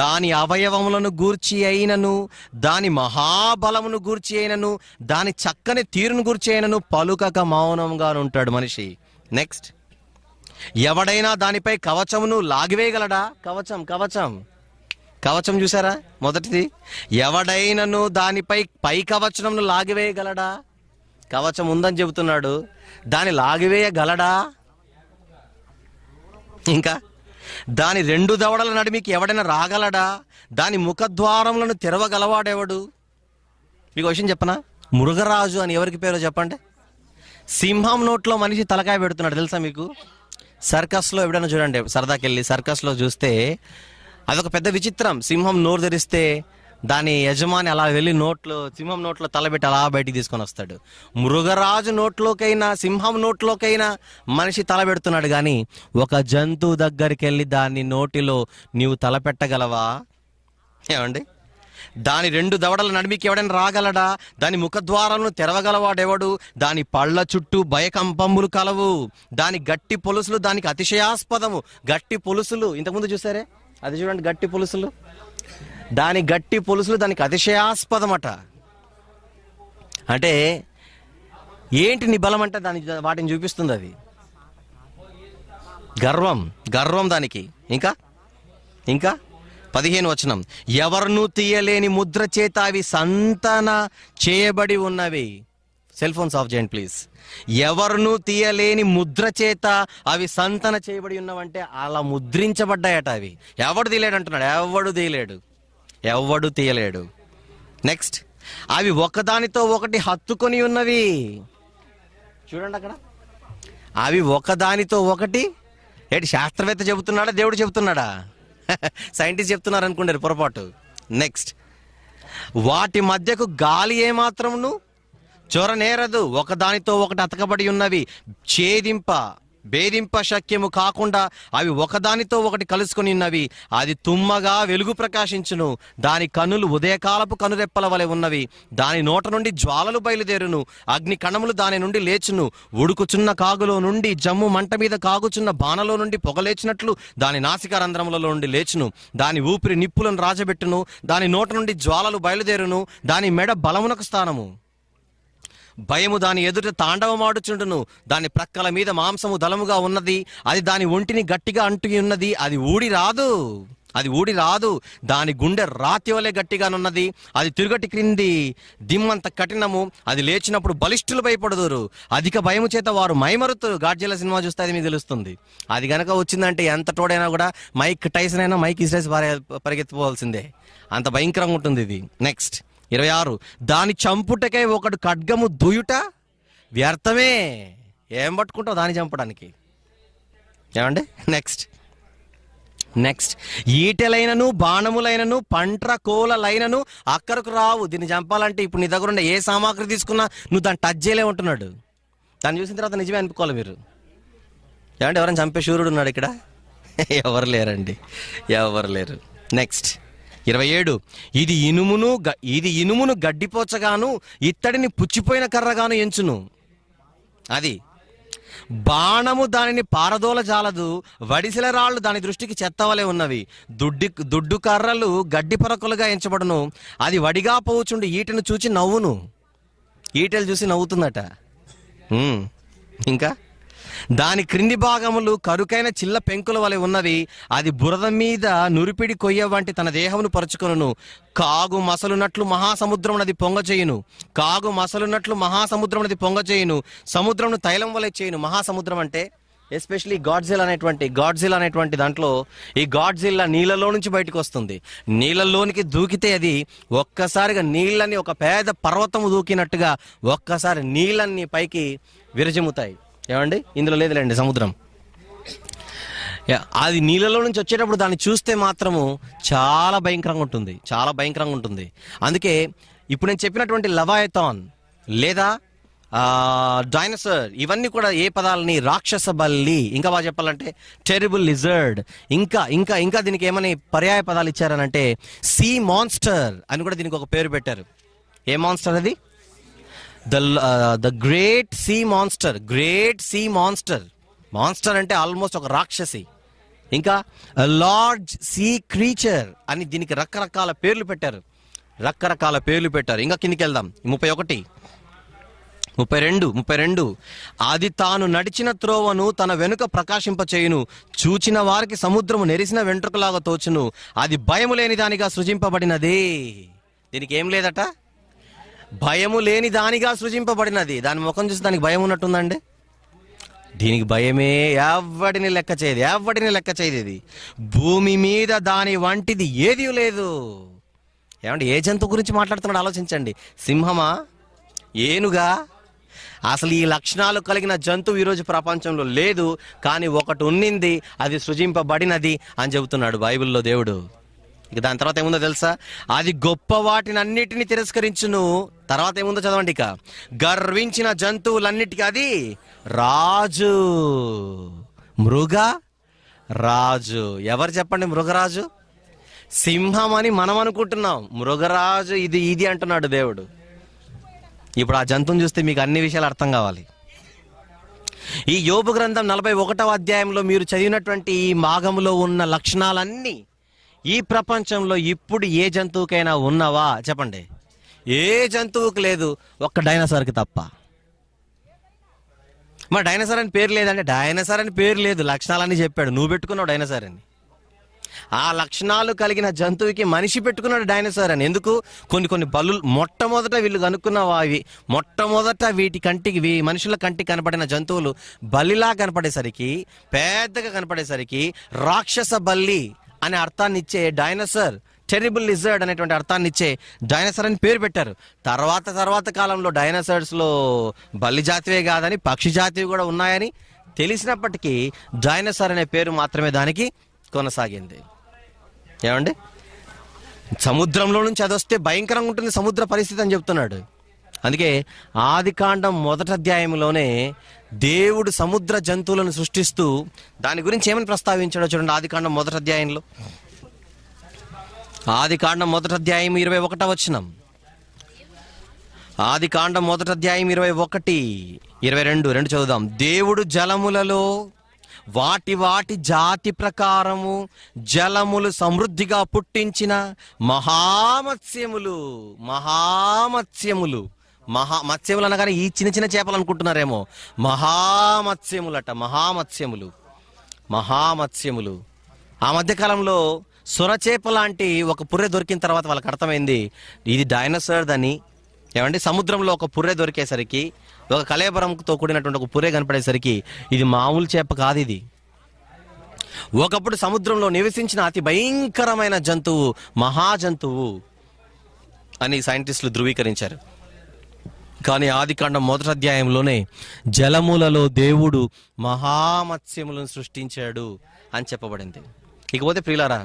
[SPEAKER 1] దాని అవయవములను గూర్చి అయినను దాని మహాబలమును గూర్చి అయినను దాని చక్కని తీరును గూర్చి అయినను పలుకక మౌనంగా ఉంటాడు మనిషి నెక్స్ట్ ఎవడైనా దానిపై కవచమును లాగివేయగలడా కవచం కవచం కవచం చూసారా మొదటిది ఎవడైనను దానిపై పై కవచంను లాగివేయగలడా కవచం ఉందని చెబుతున్నాడు దాన్ని లాగివేయగలడా ఇంకా దాని రెండు దవడల నడిమికి ఎవడైనా రాగలడా దాని ముఖద్వారములను తెరవగలవాడెవడు మీకు విషయం చెప్పనా మురుగరాజు అని ఎవరికి పేరు చెప్పండి సింహం నోట్లో మనిషి తలకాయ పెడుతున్నాడు తెలుసా మీకు సర్కస్లో ఎప్పుడైనా చూడండి సరదాకెళ్ళి సర్కస్లో చూస్తే అదొక పెద్ద విచిత్రం సింహం నోరు ధరిస్తే దాని యజమాని అలా వెళ్ళి నోట్లో సింహం నోట్లో తలబెట్టి అలా బయటికి తీసుకొని వస్తాడు మృగరాజు నోట్లోకైనా సింహం నోట్లోకైనా మనిషి తలబెడుతున్నాడు కానీ ఒక జంతువు దగ్గరికి వెళ్ళి దాన్ని నోటిలో నీవు తలపెట్టగలవా ఏమండి దాని రెండు దవడల నడిమికి ఎవడైనా రాగలడా దాని ముఖద్వారాలను తెరవగలవాడెవడు దాని పళ్ళ చుట్టూ భయకంపములు కలవు దాని గట్టి పొలుసులు దానికి అతిశయాస్పదము గట్టి పొలుసులు ఇంతకుముందు చూసారే అది చూడండి గట్టి పొలుసులు దాని గట్టి పులుసులు దానికి అతిశయాస్పదమట అంటే ఏంటి నీ బలం అంటే దాని వాటిని చూపిస్తుంది అది గర్వం గర్వం దానికి ఇంకా ఇంకా పదిహేను వచనం ఎవరినూ తీయలేని ముద్ర చేత అవి సంతన చేయబడి ఉన్నవి సెల్ ఫోన్స్ ఆఫ్ చేయండి ప్లీజ్ ఎవరినూ తీయలేని ముద్ర చేత అవి సంతన చేయబడి ఉన్నవంటే అలా ముద్రించబడ్డాయట అవి ఎవడు తీయలేడు అంటున్నాడు ఎవడు తీయలేడు ఎవడు తీయలేడు నెక్స్ట్ అవి ఒకదానితో ఒకటి హత్తుకొని ఉన్నవి చూడండి అక్కడ అవి ఒకదానితో ఒకటి ఏంటి శాస్త్రవేత్త చెబుతున్నాడా దేవుడు చెబుతున్నాడా సైంటిస్ట్ చెప్తున్నారు అనుకుంటారు పొరపాటు నెక్స్ట్ వాటి మధ్యకు గాలి ఏమాత్రమును చొరనేరదు ఒకదానితో ఒకటి అతకబడి ఉన్నవి ఛేదింప భేదింప శక్యము కాకుండా అవి ఒకదానితో ఒకటి కలుసుకుని ఉన్నవి అది తుమ్మగా వెలుగు ప్రకాశించును దాని కనులు ఉదయకాలపు కనురెప్పల వలె ఉన్నవి దాని నోట నుండి జ్వాలలు బయలుదేరును అగ్ని కణములు దాని నుండి లేచును ఉడుకుచున్న కాగులో నుండి జమ్ము మంట మీద కాగుచున్న బాణలో నుండి పొగలేచినట్లు దాని నాసిక రంధ్రములలో నుండి లేచును దాని ఊపిరి నిప్పులను రాజబెట్టును దాని నోట నుండి జ్వాలలు బయలుదేరును దాని మెడ బలమునకు స్థానము భయము దాని ఎదుట తాండవమాడుచుండును దాని ప్రక్కల మీద మాంసము దళముగా ఉన్నది అది దాని ఒంటిని గట్టిగా అంటుకి ఉన్నది అది ఊడి రాదు అది ఊడి రాదు దాని గుండె రాతివలే గట్టిగానున్నది అది తిరుగటి క్రింది దిమ్మంత కఠినము అది లేచినప్పుడు బలిష్ఠులు భయపడదురు అధిక భయము చేత వారు మైమరుతురు గాడ్జీల సినిమా చూస్తే అది మీకు తెలుస్తుంది అది గనక వచ్చిందంటే ఎంత టోడైనా కూడా మైక్ టైసన్ అయినా మైక్ ఇస్రేస్ పరిగెత్తిపోవాల్సిందే అంత భయంకరంగా ఉంటుంది ఇది నెక్స్ట్ ఇరవై ఆరు దాని చంపుటకై ఒకడు ఖడ్గము దుయుట వ్యర్థమే ఏం పట్టుకుంటావు దాన్ని చంపడానికి ఏమండి నెక్స్ట్ నెక్స్ట్ ఈటెలైనను బాణములైనను పంట్ర కోలలైనను అక్కడకు రావు దీన్ని చంపాలంటే ఇప్పుడు నీ దగ్గర ఉన్న ఏ సామాగ్రి తీసుకున్నా నువ్వు దాన్ని టచ్ చేయలే ఉంటున్నాడు దాన్ని చూసిన తర్వాత నిజమే అనుకోవాలి మీరు ఏమంటే ఎవరైనా చంపే సూర్యుడు ఉన్నాడు ఇక్కడ ఎవరు లేరండి ఎవరు లేరు నెక్స్ట్ ఇరవై ఏడు ఇది ఇనుమును ఇది ఇనుమును గడ్డిపోచగాను ఇత్తడిని పుచ్చిపోయిన కర్రగాను ఎంచును అది బాణము దానిని పారదోల జాలదు వడిసెల రాళ్ళు దాని దృష్టికి చెత్తవలే ఉన్నవి దుడ్డి దుడ్డు కర్రలు గడ్డి పరకులుగా ఎంచబడును అది వడిగా పోచుండి ఈటను చూచి నవ్వును ఈటలు చూసి నవ్వుతుందట ఇంకా దాని క్రింది భాగములు కరుకైన చిల్ల పెంకుల వలె ఉన్నవి అది బురద మీద నురిపిడి కొయ్య వంటి తన దేహమును పరుచుకొను కాగు మసలునట్లు మహాసముద్రం అది పొంగచేయును కాగు మసలునట్లు మహాసముద్రం అది పొంగచేయును సముద్రంను తైలం వలె చేయును మహాసముద్రం అంటే ఎస్పెషలీ గాడ్జిల్ అనేటువంటి గాడ్జిల్ అనేటువంటి దాంట్లో ఈ గాడ్జిల్ నీళ్ళలో నుంచి బయటకు వస్తుంది నీళ్ళలోనికి దూకితే అది ఒక్కసారిగా నీళ్ళని ఒక పేద పర్వతం దూకినట్టుగా ఒక్కసారి నీళ్ళన్ని పైకి విరజిముతాయి ఏమండి ఇందులో లేదులేండి సముద్రం అది నీళ్ళలో నుంచి వచ్చేటప్పుడు దాన్ని చూస్తే మాత్రము చాలా భయంకరంగా ఉంటుంది చాలా భయంకరంగా ఉంటుంది అందుకే ఇప్పుడు నేను చెప్పినటువంటి లవాయథాన్ లేదా డైనసర్ ఇవన్నీ కూడా ఏ పదాలని రాక్షస బల్లి ఇంకా బాగా చెప్పాలంటే టెరిబుల్ లిజర్డ్ ఇంకా ఇంకా ఇంకా దీనికి ఏమని పర్యాయ పదాలు ఇచ్చారనంటే సీ మాన్స్టర్ అని కూడా దీనికి ఒక పేరు పెట్టారు ఏ మాన్స్టర్ అది the the great sea monster great sea monster monster అంటే ఆల్మోస్ట్ ఒక రాక్షసి ఇంకా లార్జ్ సీ క్రీచర్ అని దీనికి రకరకాల పేర్లు పెట్టారు రకరకాల పేర్లు పెట్టారు ఇంకా కిందికి వెళ్దాం ముప్పై ఒకటి ముప్పై రెండు ముప్పై రెండు అది తాను నడిచిన త్రోవను తన వెనుక ప్రకాశింపచేయును చూచిన వారికి సముద్రము నెరిసిన వెంట్రుకలాగా తోచును అది భయము లేని దానిగా సృజింపబడినది దీనికి ఏం లేదట భయము లేని దానిగా సృజింపబడినది దాని ముఖం చూసి దానికి భయం ఉన్నట్టుందండి దీనికి భయమే ఎవడిని లెక్క చేయదు ఎవడిని లెక్క చేయదు భూమి మీద దాని వంటిది ఏది లేదు ఏమంటే ఏ జంతువు గురించి మాట్లాడుతున్నాడు ఆలోచించండి సింహమా ఏనుగా అసలు ఈ లక్షణాలు కలిగిన జంతువు ఈరోజు ప్రపంచంలో లేదు కానీ ఒకటి ఉన్నింది అది సృజింపబడినది అని చెబుతున్నాడు బైబిల్లో దేవుడు ఇక దాని తర్వాత ఏముందో తెలుసా అది గొప్ప వాటిని అన్నిటిని తిరస్కరించును తర్వాత ఏముందో చదవండి ఇక గర్వించిన జంతువులన్నిటికీ అది రాజు మృగ రాజు ఎవరు చెప్పండి మృగరాజు సింహం అని మనం అనుకుంటున్నాం మృగరాజు ఇది ఇది అంటున్నాడు దేవుడు ఇప్పుడు ఆ జంతువుని చూస్తే మీకు అన్ని విషయాలు అర్థం కావాలి ఈ యోపు గ్రంథం నలభై ఒకటవ అధ్యాయంలో మీరు చదివినటువంటి ఈ మాగంలో ఉన్న లక్షణాలన్నీ ఈ ప్రపంచంలో ఇప్పుడు ఏ జంతువుకైనా ఉన్నావా చెప్పండి ఏ జంతువుకు లేదు ఒక్క డైనోసార్కి తప్ప మా డైనోసార్ అని పేరు లేదంటే డైనోసార్ అని పేరు లేదు లక్షణాలని చెప్పాడు నువ్వు పెట్టుకున్నావు డైనోసార్ అని ఆ లక్షణాలు కలిగిన జంతువుకి మనిషి పెట్టుకున్నాడు డైనోసార్ అని ఎందుకు కొన్ని కొన్ని బలు మొట్టమొదట వీళ్ళు కనుక్కున్నావా అవి మొట్టమొదట వీటి కంటికి వీ మనుషుల కంటికి కనపడిన జంతువులు బలిలా కనపడేసరికి పెద్దగా కనపడేసరికి రాక్షస బల్లి అనే అర్థాన్ని ఇచ్చే డైనసర్ టెరిబుల్ లిజర్డ్ అనేటువంటి అర్థాన్ని ఇచ్చే డైనసర్ అని పేరు పెట్టారు తర్వాత తర్వాత కాలంలో డైనసర్స్లో బల్లి జాతివే కాదని పక్షి జాతివి కూడా ఉన్నాయని తెలిసినప్పటికీ డైనసర్ అనే పేరు మాత్రమే దానికి కొనసాగింది ఏమండి సముద్రంలో నుంచి అది వస్తే భయంకరంగా ఉంటుంది సముద్ర పరిస్థితి అని చెప్తున్నాడు అందుకే ఆది కాండం మొదటి అధ్యాయంలోనే దేవుడు సముద్ర జంతువులను సృష్టిస్తూ దాని గురించి ఏమని ప్రస్తావించాడో చూడండి ఆదికాండం మొదటి అధ్యాయంలో ఆదికాండం మొదటి అధ్యాయం ఇరవై ఒకటో ఆది ఆదికాండం మొదటి అధ్యాయం ఇరవై ఒకటి ఇరవై రెండు రెండు చదువుదాం దేవుడు జలములలో వాటి వాటి జాతి ప్రకారము జలములు సమృద్ధిగా పుట్టించిన మహామత్స్యములు మహామత్స్యములు మహా మత్స్యములు అనగానే ఈ చిన్న చిన్న చేపలు అనుకుంటున్నారేమో మహామత్స్యములట మహామత్స్యములు మహామత్స్యములు ఆ మధ్యకాలంలో సొరచేప లాంటి ఒక పుర్రె దొరికిన తర్వాత వాళ్ళకి అర్థమైంది ఇది డైనోసార్ దని ఏమండి సముద్రంలో ఒక పుర్రె దొరికేసరికి ఒక కలేబరంతో కూడినటువంటి ఒక పుర్రె కనపడేసరికి ఇది మామూలు చేప కాదు ఇది ఒకప్పుడు సముద్రంలో నివసించిన అతి భయంకరమైన జంతువు మహాజంతువు అని సైంటిస్టులు ధృవీకరించారు కానీ ఆదికాండం మొదటి అధ్యాయంలోనే జలములలో దేవుడు మహామత్స్యములను సృష్టించాడు అని చెప్పబడింది ఇకపోతే ప్రియులారా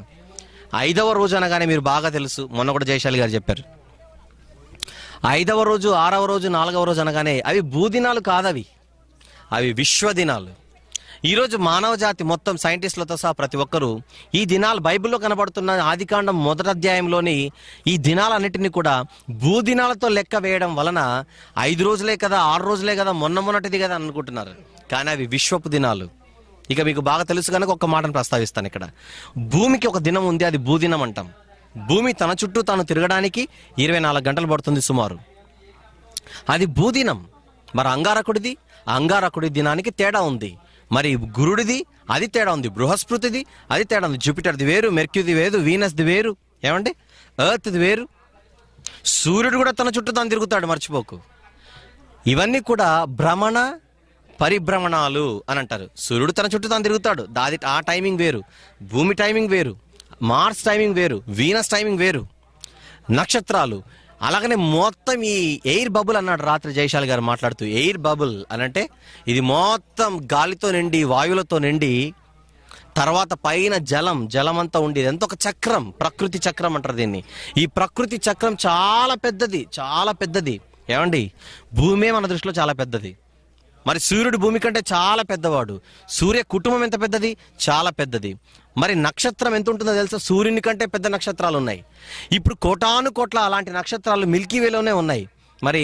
[SPEAKER 1] ఐదవ రోజు అనగానే మీరు బాగా తెలుసు మొన్న కూడా జయశాలి గారు చెప్పారు ఐదవ రోజు ఆరవ రోజు నాలుగవ రోజు అనగానే అవి భూదినాలు కాదవి అవి విశ్వదినాలు ఈరోజు మానవ జాతి మొత్తం సైంటిస్టులతో సహా ప్రతి ఒక్కరూ ఈ దినాలు బైబిల్లో కనబడుతున్న ఆదికాండం మొదటి అధ్యాయంలోని ఈ దినాలన్నిటిని కూడా భూదినాలతో లెక్క వేయడం వలన ఐదు రోజులే కదా ఆరు రోజులే కదా మొన్న మొన్నటిది కదా అనుకుంటున్నారు కానీ అవి విశ్వపు దినాలు ఇక మీకు బాగా తెలుసు కనుక ఒక మాటను ప్రస్తావిస్తాను ఇక్కడ భూమికి ఒక దినం ఉంది అది భూదినం అంటాం భూమి తన చుట్టూ తాను తిరగడానికి ఇరవై నాలుగు గంటలు పడుతుంది సుమారు అది భూదినం మరి అంగారకుడిది అంగారకుడి దినానికి తేడా ఉంది మరి గురుడిది అది తేడా ఉంది బృహస్పతిది అది తేడా ఉంది జూపిటర్ది వేరు మెర్క్యూది వేరు వీనస్ది వేరు ఏమండి ఎర్త్ది వేరు సూర్యుడు కూడా తన చుట్టూ తను తిరుగుతాడు మర్చిపోకు ఇవన్నీ కూడా భ్రమణ పరిభ్రమణాలు అని అంటారు సూర్యుడు తన చుట్టూ తను తిరుగుతాడు దాది ఆ టైమింగ్ వేరు భూమి టైమింగ్ వేరు మార్స్ టైమింగ్ వేరు వీనస్ టైమింగ్ వేరు నక్షత్రాలు అలాగనే మొత్తం ఈ ఎయిర్ బబుల్ అన్నాడు రాత్రి జయశాల్ గారు మాట్లాడుతూ ఎయిర్ బబుల్ అని అంటే ఇది మొత్తం గాలితో నిండి వాయువులతో నిండి తర్వాత పైన జలం జలం అంతా ఉండేది ఎంత ఒక చక్రం ప్రకృతి చక్రం అంటారు దీన్ని ఈ ప్రకృతి చక్రం చాలా పెద్దది చాలా పెద్దది ఏమండి భూమే మన దృష్టిలో చాలా పెద్దది మరి సూర్యుడు భూమి కంటే చాలా పెద్దవాడు సూర్య కుటుంబం ఎంత పెద్దది చాలా పెద్దది మరి నక్షత్రం ఎంత ఉంటుందో తెలుసా సూర్యుని కంటే పెద్ద నక్షత్రాలు ఉన్నాయి ఇప్పుడు కోటాను కోట్ల అలాంటి నక్షత్రాలు మిల్కీవేలోనే ఉన్నాయి మరి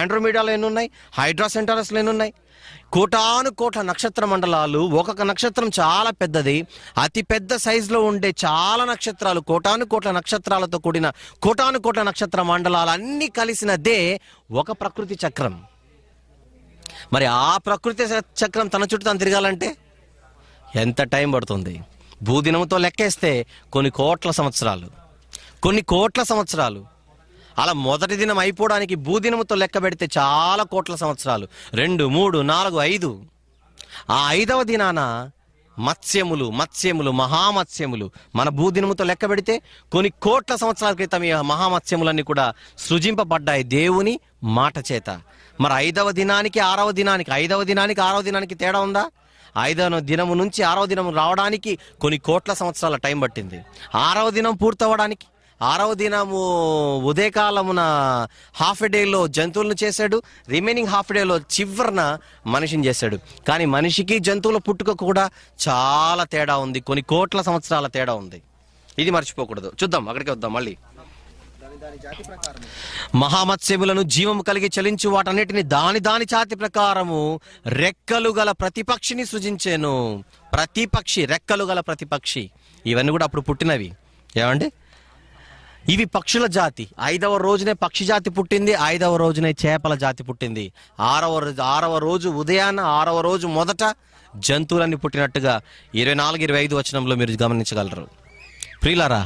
[SPEAKER 1] ఆండ్రోమీడియాలో ఎన్ని ఉన్నాయి హైడ్రా సెంటారస్లో ఎన్ని ఉన్నాయి కోటాను కోట్ల నక్షత్ర మండలాలు ఒక్కొక్క నక్షత్రం చాలా పెద్దది అతి పెద్ద సైజులో ఉండే చాలా నక్షత్రాలు కోటాను కోట్ల నక్షత్రాలతో కూడిన కోటాను కోట్ల నక్షత్ర మండలాలు అన్నీ కలిసినదే ఒక ప్రకృతి చక్రం మరి ఆ ప్రకృతి చక్రం తన చుట్టూ తను తిరగాలంటే ఎంత టైం పడుతుంది భూదినంతో లెక్కేస్తే కొన్ని కోట్ల సంవత్సరాలు కొన్ని కోట్ల సంవత్సరాలు అలా మొదటి దినం అయిపోవడానికి భూదినంతో లెక్క పెడితే చాలా కోట్ల సంవత్సరాలు రెండు మూడు నాలుగు ఐదు ఆ ఐదవ దినాన మత్స్యములు మత్స్యములు మహామత్స్యములు మన భూదినముతో లెక్క పెడితే కొన్ని కోట్ల సంవత్సరాల క్రితం ఈ మహామత్స్యములన్నీ కూడా సృజింపబడ్డాయి దేవుని మాట చేత మరి ఐదవ దినానికి ఆరవ దినానికి ఐదవ దినానికి ఆరవ దినానికి తేడా ఉందా ఐదవ దినము నుంచి ఆరవ దినం రావడానికి కొన్ని కోట్ల సంవత్సరాల టైం పట్టింది ఆరవ దినం పూర్తవడానికి ఆరవ దినము ఉదయకాలమున హాఫ్ డేలో జంతువులను చేశాడు రిమైనింగ్ హాఫ్ డేలో చివరిన మనిషిని చేశాడు కానీ మనిషికి జంతువుల పుట్టుక కూడా చాలా తేడా ఉంది కొన్ని కోట్ల సంవత్సరాల తేడా ఉంది ఇది మర్చిపోకూడదు చూద్దాం అక్కడికి వద్దాం మళ్ళీ మహామత్స్యములను జీవం కలిగి చలించు వాటన్నిటిని దాని దాని జాతి ప్రకారము రెక్కలు గల ప్రతిపక్షిని సృజించాను ప్రతిపక్షి రెక్కలు గల ప్రతిపక్షి ఇవన్నీ కూడా అప్పుడు పుట్టినవి ఏమండి ఇవి పక్షుల జాతి ఐదవ రోజునే పక్షి జాతి పుట్టింది ఐదవ రోజునే చేపల జాతి పుట్టింది ఆరవ ఆరవ రోజు ఉదయాన్న ఆరవ రోజు మొదట జంతువులన్నీ పుట్టినట్టుగా ఇరవై నాలుగు ఇరవై ఐదు వచనంలో మీరు గమనించగలరు ప్రియులరా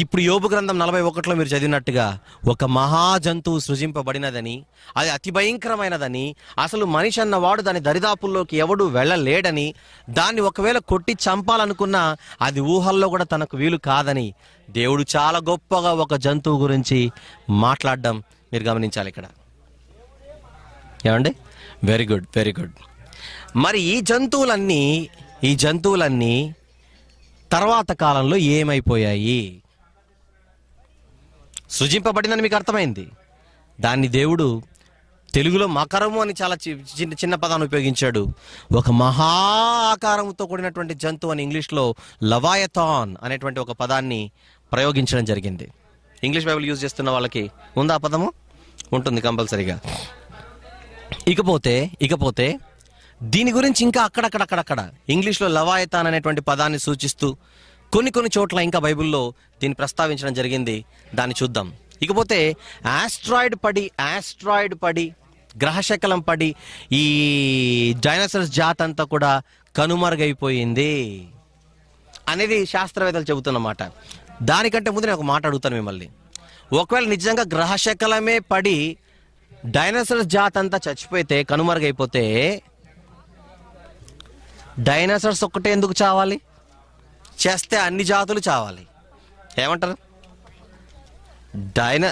[SPEAKER 1] ఇప్పుడు యోబు గ్రంథం నలభై ఒకటిలో మీరు చదివినట్టుగా ఒక మహాజంతువు సృజింపబడినదని అది అతి భయంకరమైనదని అసలు మనిషి అన్నవాడు దాని దరిదాపుల్లోకి ఎవడు వెళ్ళలేడని దాన్ని ఒకవేళ కొట్టి చంపాలనుకున్నా అది ఊహల్లో కూడా తనకు వీలు కాదని దేవుడు చాలా గొప్పగా ఒక జంతువు గురించి మాట్లాడడం మీరు గమనించాలి ఇక్కడ ఏమండి వెరీ గుడ్ వెరీ గుడ్ మరి ఈ జంతువులన్నీ ఈ జంతువులన్నీ తర్వాత కాలంలో ఏమైపోయాయి సృజింపబడిందని మీకు అర్థమైంది దాన్ని దేవుడు తెలుగులో మకరము అని చాలా చిన్న చిన్న పదాన్ని ఉపయోగించాడు ఒక మహా ఆకారంతో కూడినటువంటి జంతువు అని ఇంగ్లీష్లో లవాయథాన్ అనేటువంటి ఒక పదాన్ని ప్రయోగించడం జరిగింది ఇంగ్లీష్ బైబిల్ యూజ్ చేస్తున్న వాళ్ళకి ఉందా పదము ఉంటుంది కంపల్సరీగా ఇకపోతే ఇకపోతే దీని గురించి ఇంకా అక్కడక్కడక్కడక్కడ ఇంగ్లీష్లో లవాయతాన్ అనేటువంటి పదాన్ని సూచిస్తూ కొన్ని కొన్ని చోట్ల ఇంకా బైబిల్లో దీన్ని ప్రస్తావించడం జరిగింది దాన్ని చూద్దాం ఇకపోతే ఆస్ట్రాయిడ్ పడి ఆస్ట్రాయిడ్ పడి గ్రహశకలం పడి ఈ డైనోసర్స్ జాత్ అంతా కూడా కనుమరుగైపోయింది అనేది శాస్త్రవేత్తలు చెబుతున్నమాట దానికంటే ముందు నేను ఒక మాట అడుగుతాను మిమ్మల్ని ఒకవేళ నిజంగా గ్రహశకలమే పడి డైనోసర్స్ జాత్ అంతా చచ్చిపోతే కనుమరుగైపోతే డైనోసర్స్ ఒక్కటే ఎందుకు చావాలి చేస్తే అన్ని జాతులు చావాలి ఏమంటారు డైన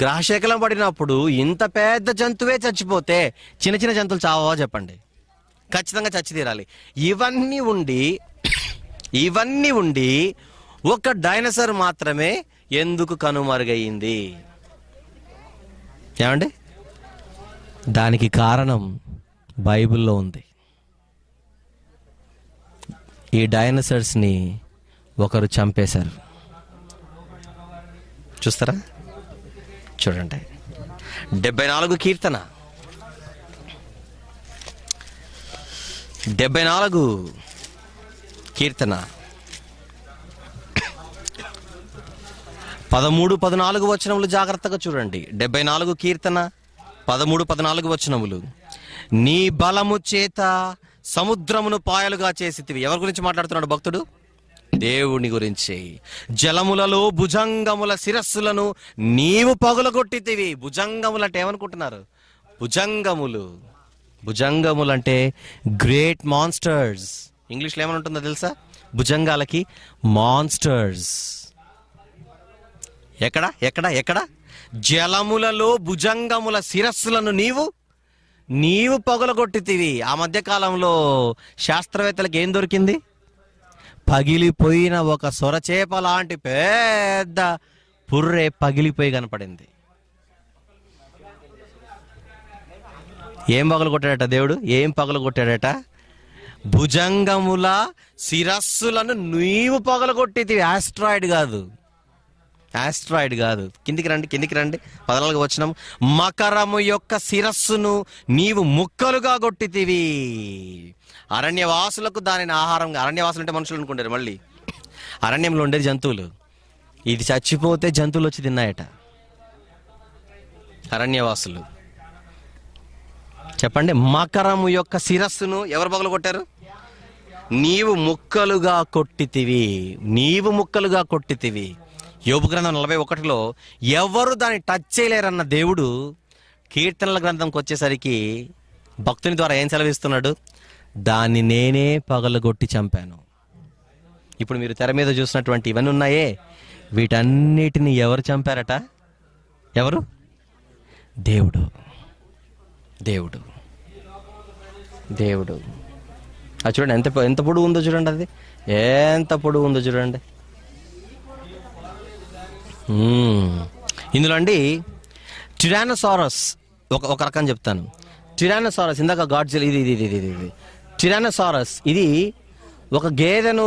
[SPEAKER 1] గ్రహశేఖలం పడినప్పుడు ఇంత పెద్ద జంతువే చచ్చిపోతే చిన్న చిన్న జంతువులు చావో చెప్పండి ఖచ్చితంగా చచ్చి తీరాలి ఇవన్నీ ఉండి ఇవన్నీ ఉండి ఒక డైనసర్ మాత్రమే ఎందుకు కనుమరుగయింది ఏమండి దానికి కారణం బైబిల్లో ఉంది ఈ డైనసర్స్ని ఒకరు చంపేశారు చూస్తారా చూడండి డెబ్బై నాలుగు కీర్తన డెబ్బై నాలుగు కీర్తన పదమూడు పద్నాలుగు వచనములు జాగ్రత్తగా చూడండి డెబ్బై నాలుగు కీర్తన పదమూడు పద్నాలుగు వచనములు నీ బలము చేత సముద్రమును పాయలుగా చేసి ఎవరి గురించి మాట్లాడుతున్నాడు భక్తుడు దేవుని గురించి జలములలో భుజంగముల శిరస్సులను నీవు పగులగొట్టితివి భుజంగములు అంటే ఏమనుకుంటున్నారు భుజంగములు భుజంగములు అంటే గ్రేట్ మాన్స్టర్స్ ఇంగ్లీష్లో ఉంటుందో తెలుసా భుజంగాలకి మాన్స్టర్స్ ఎక్కడ ఎక్కడ ఎక్కడ జలములలో భుజంగముల శిరస్సులను నీవు నీవు పొగలగొట్టితివి ఆ మధ్యకాలంలో శాస్త్రవేత్తలకు ఏం దొరికింది పగిలిపోయిన ఒక సొరచేప లాంటి పెద్ద పుర్రే పగిలిపోయి కనపడింది ఏం పగలు కొట్టాడట దేవుడు ఏం పగలు కొట్టాడట భుజంగముల శిరస్సులను నీవు పగలు పగలగొట్టేది ఆస్ట్రాయిడ్ కాదు ఆస్ట్రాయిడ్ కాదు కిందికి రండి కిందికి రండి పదనాలుగు వచ్చినాం మకరము యొక్క శిరస్సును నీవు ముక్కలుగా కొట్టితివి అరణ్యవాసులకు దానిని ఆహారంగా అరణ్యవాసులు అంటే మనుషులు అనుకుంటారు మళ్ళీ అరణ్యంలో ఉండేది జంతువులు ఇది చచ్చిపోతే జంతువులు వచ్చి తిన్నాయట అరణ్యవాసులు చెప్పండి మకరము యొక్క శిరస్సును ఎవరు పగలు కొట్టారు నీవు ముక్కలుగా కొట్టితివి నీవు ముక్కలుగా కొట్టితివి యోపు గ్రంథం నలభై ఒకటిలో ఎవరు దాన్ని టచ్ చేయలేరన్న దేవుడు కీర్తనల గ్రంథంకి వచ్చేసరికి భక్తుని ద్వారా ఏం సెలవిస్తున్నాడు దాన్ని నేనే పగలగొట్టి చంపాను ఇప్పుడు మీరు తెర మీద చూసినటువంటి ఇవన్నీ ఉన్నాయే వీటన్నిటిని ఎవరు చంపారట ఎవరు దేవుడు దేవుడు దేవుడు అది చూడండి ఎంత ఎంత పొడుగు ఉందో చూడండి అది ఎంత పొడుగు ఉందో చూడండి ఇందులో అండి టిరానోసారస్ ఒక ఒక రకం చెప్తాను టిరానోసారస్ ఇందాక గాడ్జిల్ ఇది ఇది ఇది ఇది ఇది టిరానసారస్ ఇది ఒక గేదెను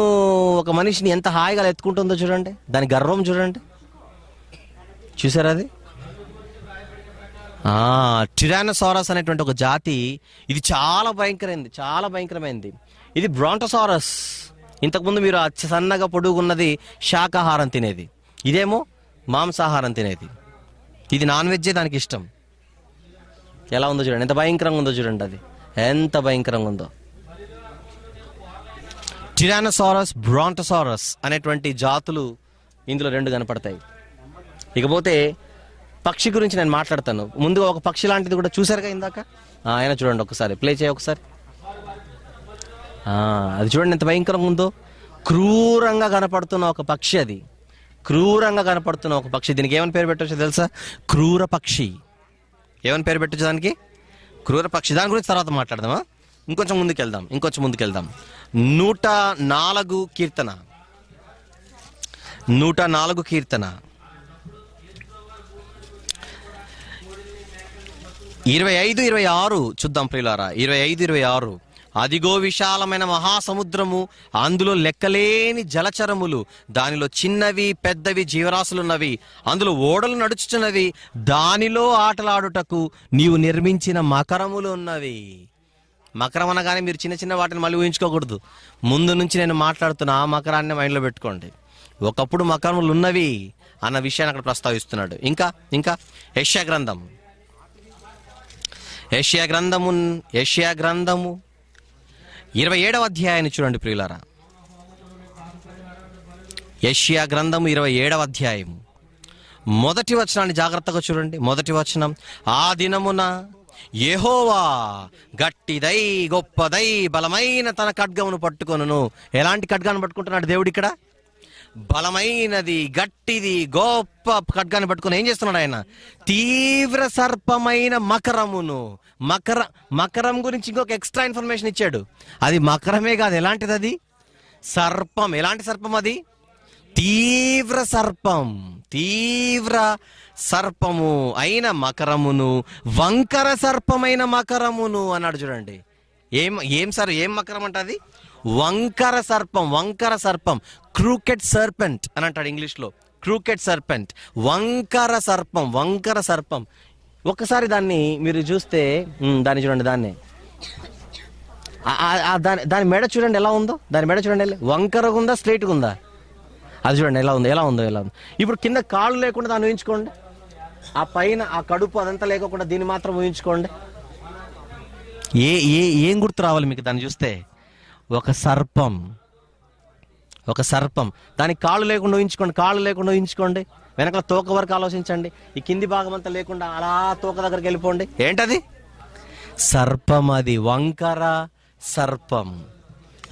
[SPEAKER 1] ఒక మనిషిని ఎంత హాయిగా ఎత్తుకుంటుందో చూడండి దాని గర్వం చూడండి చూసారా అది టిరానసారస్ అనేటువంటి ఒక జాతి ఇది చాలా భయంకరమైంది చాలా భయంకరమైంది ఇది బ్రాంటోసారస్ ఇంతకుముందు మీరు సన్నగా పొడుగున్నది శాకాహారం తినేది ఇదేమో మాంసాహారం తినేది ఇది నాన్ వెజ్జే దానికి ఇష్టం ఎలా ఉందో చూడండి ఎంత భయంకరంగా ఉందో చూడండి అది ఎంత భయంకరంగా ఉందో టిరానోసారస్ బ్రాంటసారస్ అనేటువంటి జాతులు ఇందులో రెండు కనపడతాయి ఇకపోతే పక్షి గురించి నేను మాట్లాడతాను ముందు ఒక పక్షి లాంటిది కూడా చూసారుగా ఇందాక ఆయన చూడండి ఒకసారి ప్లే చేయ ఒకసారి అది చూడండి ఎంత భయంకరంగా ఉందో క్రూరంగా కనపడుతున్న ఒక పక్షి అది క్రూరంగా కనపడుతున్న ఒక పక్షి దీనికి ఏమని పేరు పెట్టవచ్చు తెలుసా క్రూర పక్షి ఏమని పేరు పెట్టచ్చు దానికి క్రూర పక్షి దాని గురించి తర్వాత మాట్లాడదామా ఇంకొంచెం ముందుకు వెళ్దాం ఇంకొంచెం ముందుకు వెళ్దాం నూట నాలుగు కీర్తన నూట నాలుగు కీర్తన ఇరవై ఐదు ఇరవై ఆరు చూద్దాం ప్రియులారా ఇరవై ఐదు ఇరవై ఆరు అదిగో విశాలమైన మహాసముద్రము అందులో లెక్కలేని జలచరములు దానిలో చిన్నవి పెద్దవి జీవరాశులున్నవి అందులో ఓడలు నడుచుచున్నవి దానిలో ఆటలాడుటకు నీవు నిర్మించిన మకరములు ఉన్నవి మకరం అనగానే మీరు చిన్న చిన్న వాటిని మళ్ళీ ఊహించుకోకూడదు ముందు నుంచి నేను మాట్లాడుతున్న ఆ మకరాన్ని మైండ్లో పెట్టుకోండి ఒకప్పుడు మకరములు ఉన్నవి అన్న విషయాన్ని అక్కడ ప్రస్తావిస్తున్నాడు ఇంకా ఇంకా యష్యా గ్రంథం యష్యా గ్రంథము యష్యా గ్రంథము ఇరవై ఏడవ అధ్యాయాన్ని చూడండి ప్రియులారా యష్యా గ్రంథము ఇరవై ఏడవ అధ్యాయం మొదటి వచనాన్ని జాగ్రత్తగా చూడండి మొదటి వచనం ఆ దినమున ఏహోవా గట్టిదై గొప్పదై బలమైన తన ఖడ్గమును పట్టుకొనును ఎలాంటి ఖడ్గాన్ని పట్టుకుంటున్నాడు దేవుడు ఇక్కడ బలమైనది గట్టిది గొప్ప ఖడ్గాన్ని పట్టుకుని ఏం చేస్తున్నాడు ఆయన తీవ్ర సర్పమైన మకరమును మకర మకరం గురించి ఇంకొక ఎక్స్ట్రా ఇన్ఫర్మేషన్ ఇచ్చాడు అది మకరమే కాదు ఎలాంటిది అది సర్పం ఎలాంటి సర్పం అది తీవ్ర సర్పం తీవ్ర సర్పము అయిన మకరమును వంకర సర్పమైన మకరమును అన్నాడు చూడండి ఏం ఏం సార్ ఏం మకరం అంట అది వంకర సర్పం వంకర సర్పం క్రూకెట్ సర్పెంట్ అని అంటాడు ఇంగ్లీష్లో క్రూకెట్ సర్పెంట్ వంకర సర్పం వంకర సర్పం ఒకసారి దాన్ని మీరు చూస్తే దాన్ని చూడండి దాన్ని దాని దాని మెడ చూడండి ఎలా ఉందో దాని మెడ చూడండి వంకరగా ఉందా స్ట్రైట్గా ఉందా అది చూడండి ఎలా ఉంది ఎలా ఉందో ఎలా ఉంది ఇప్పుడు కింద కాళ్ళు లేకుండా దాన్ని ఊహించుకోండి ఆ పైన ఆ కడుపు అదంతా లేకుండా దీన్ని మాత్రం ఊహించుకోండి ఏ ఏ ఏం గుర్తు రావాలి మీకు దాన్ని చూస్తే ఒక సర్పం ఒక సర్పం దానికి కాళ్ళు లేకుండా ఊహించుకోండి కాళ్ళు లేకుండా ఊహించుకోండి వెనకాల తోక వరకు ఆలోచించండి ఈ కింది భాగం అంతా లేకుండా అలా తోక దగ్గరికి వెళ్ళిపోండి ఏంటది సర్పం అది వంకర సర్పం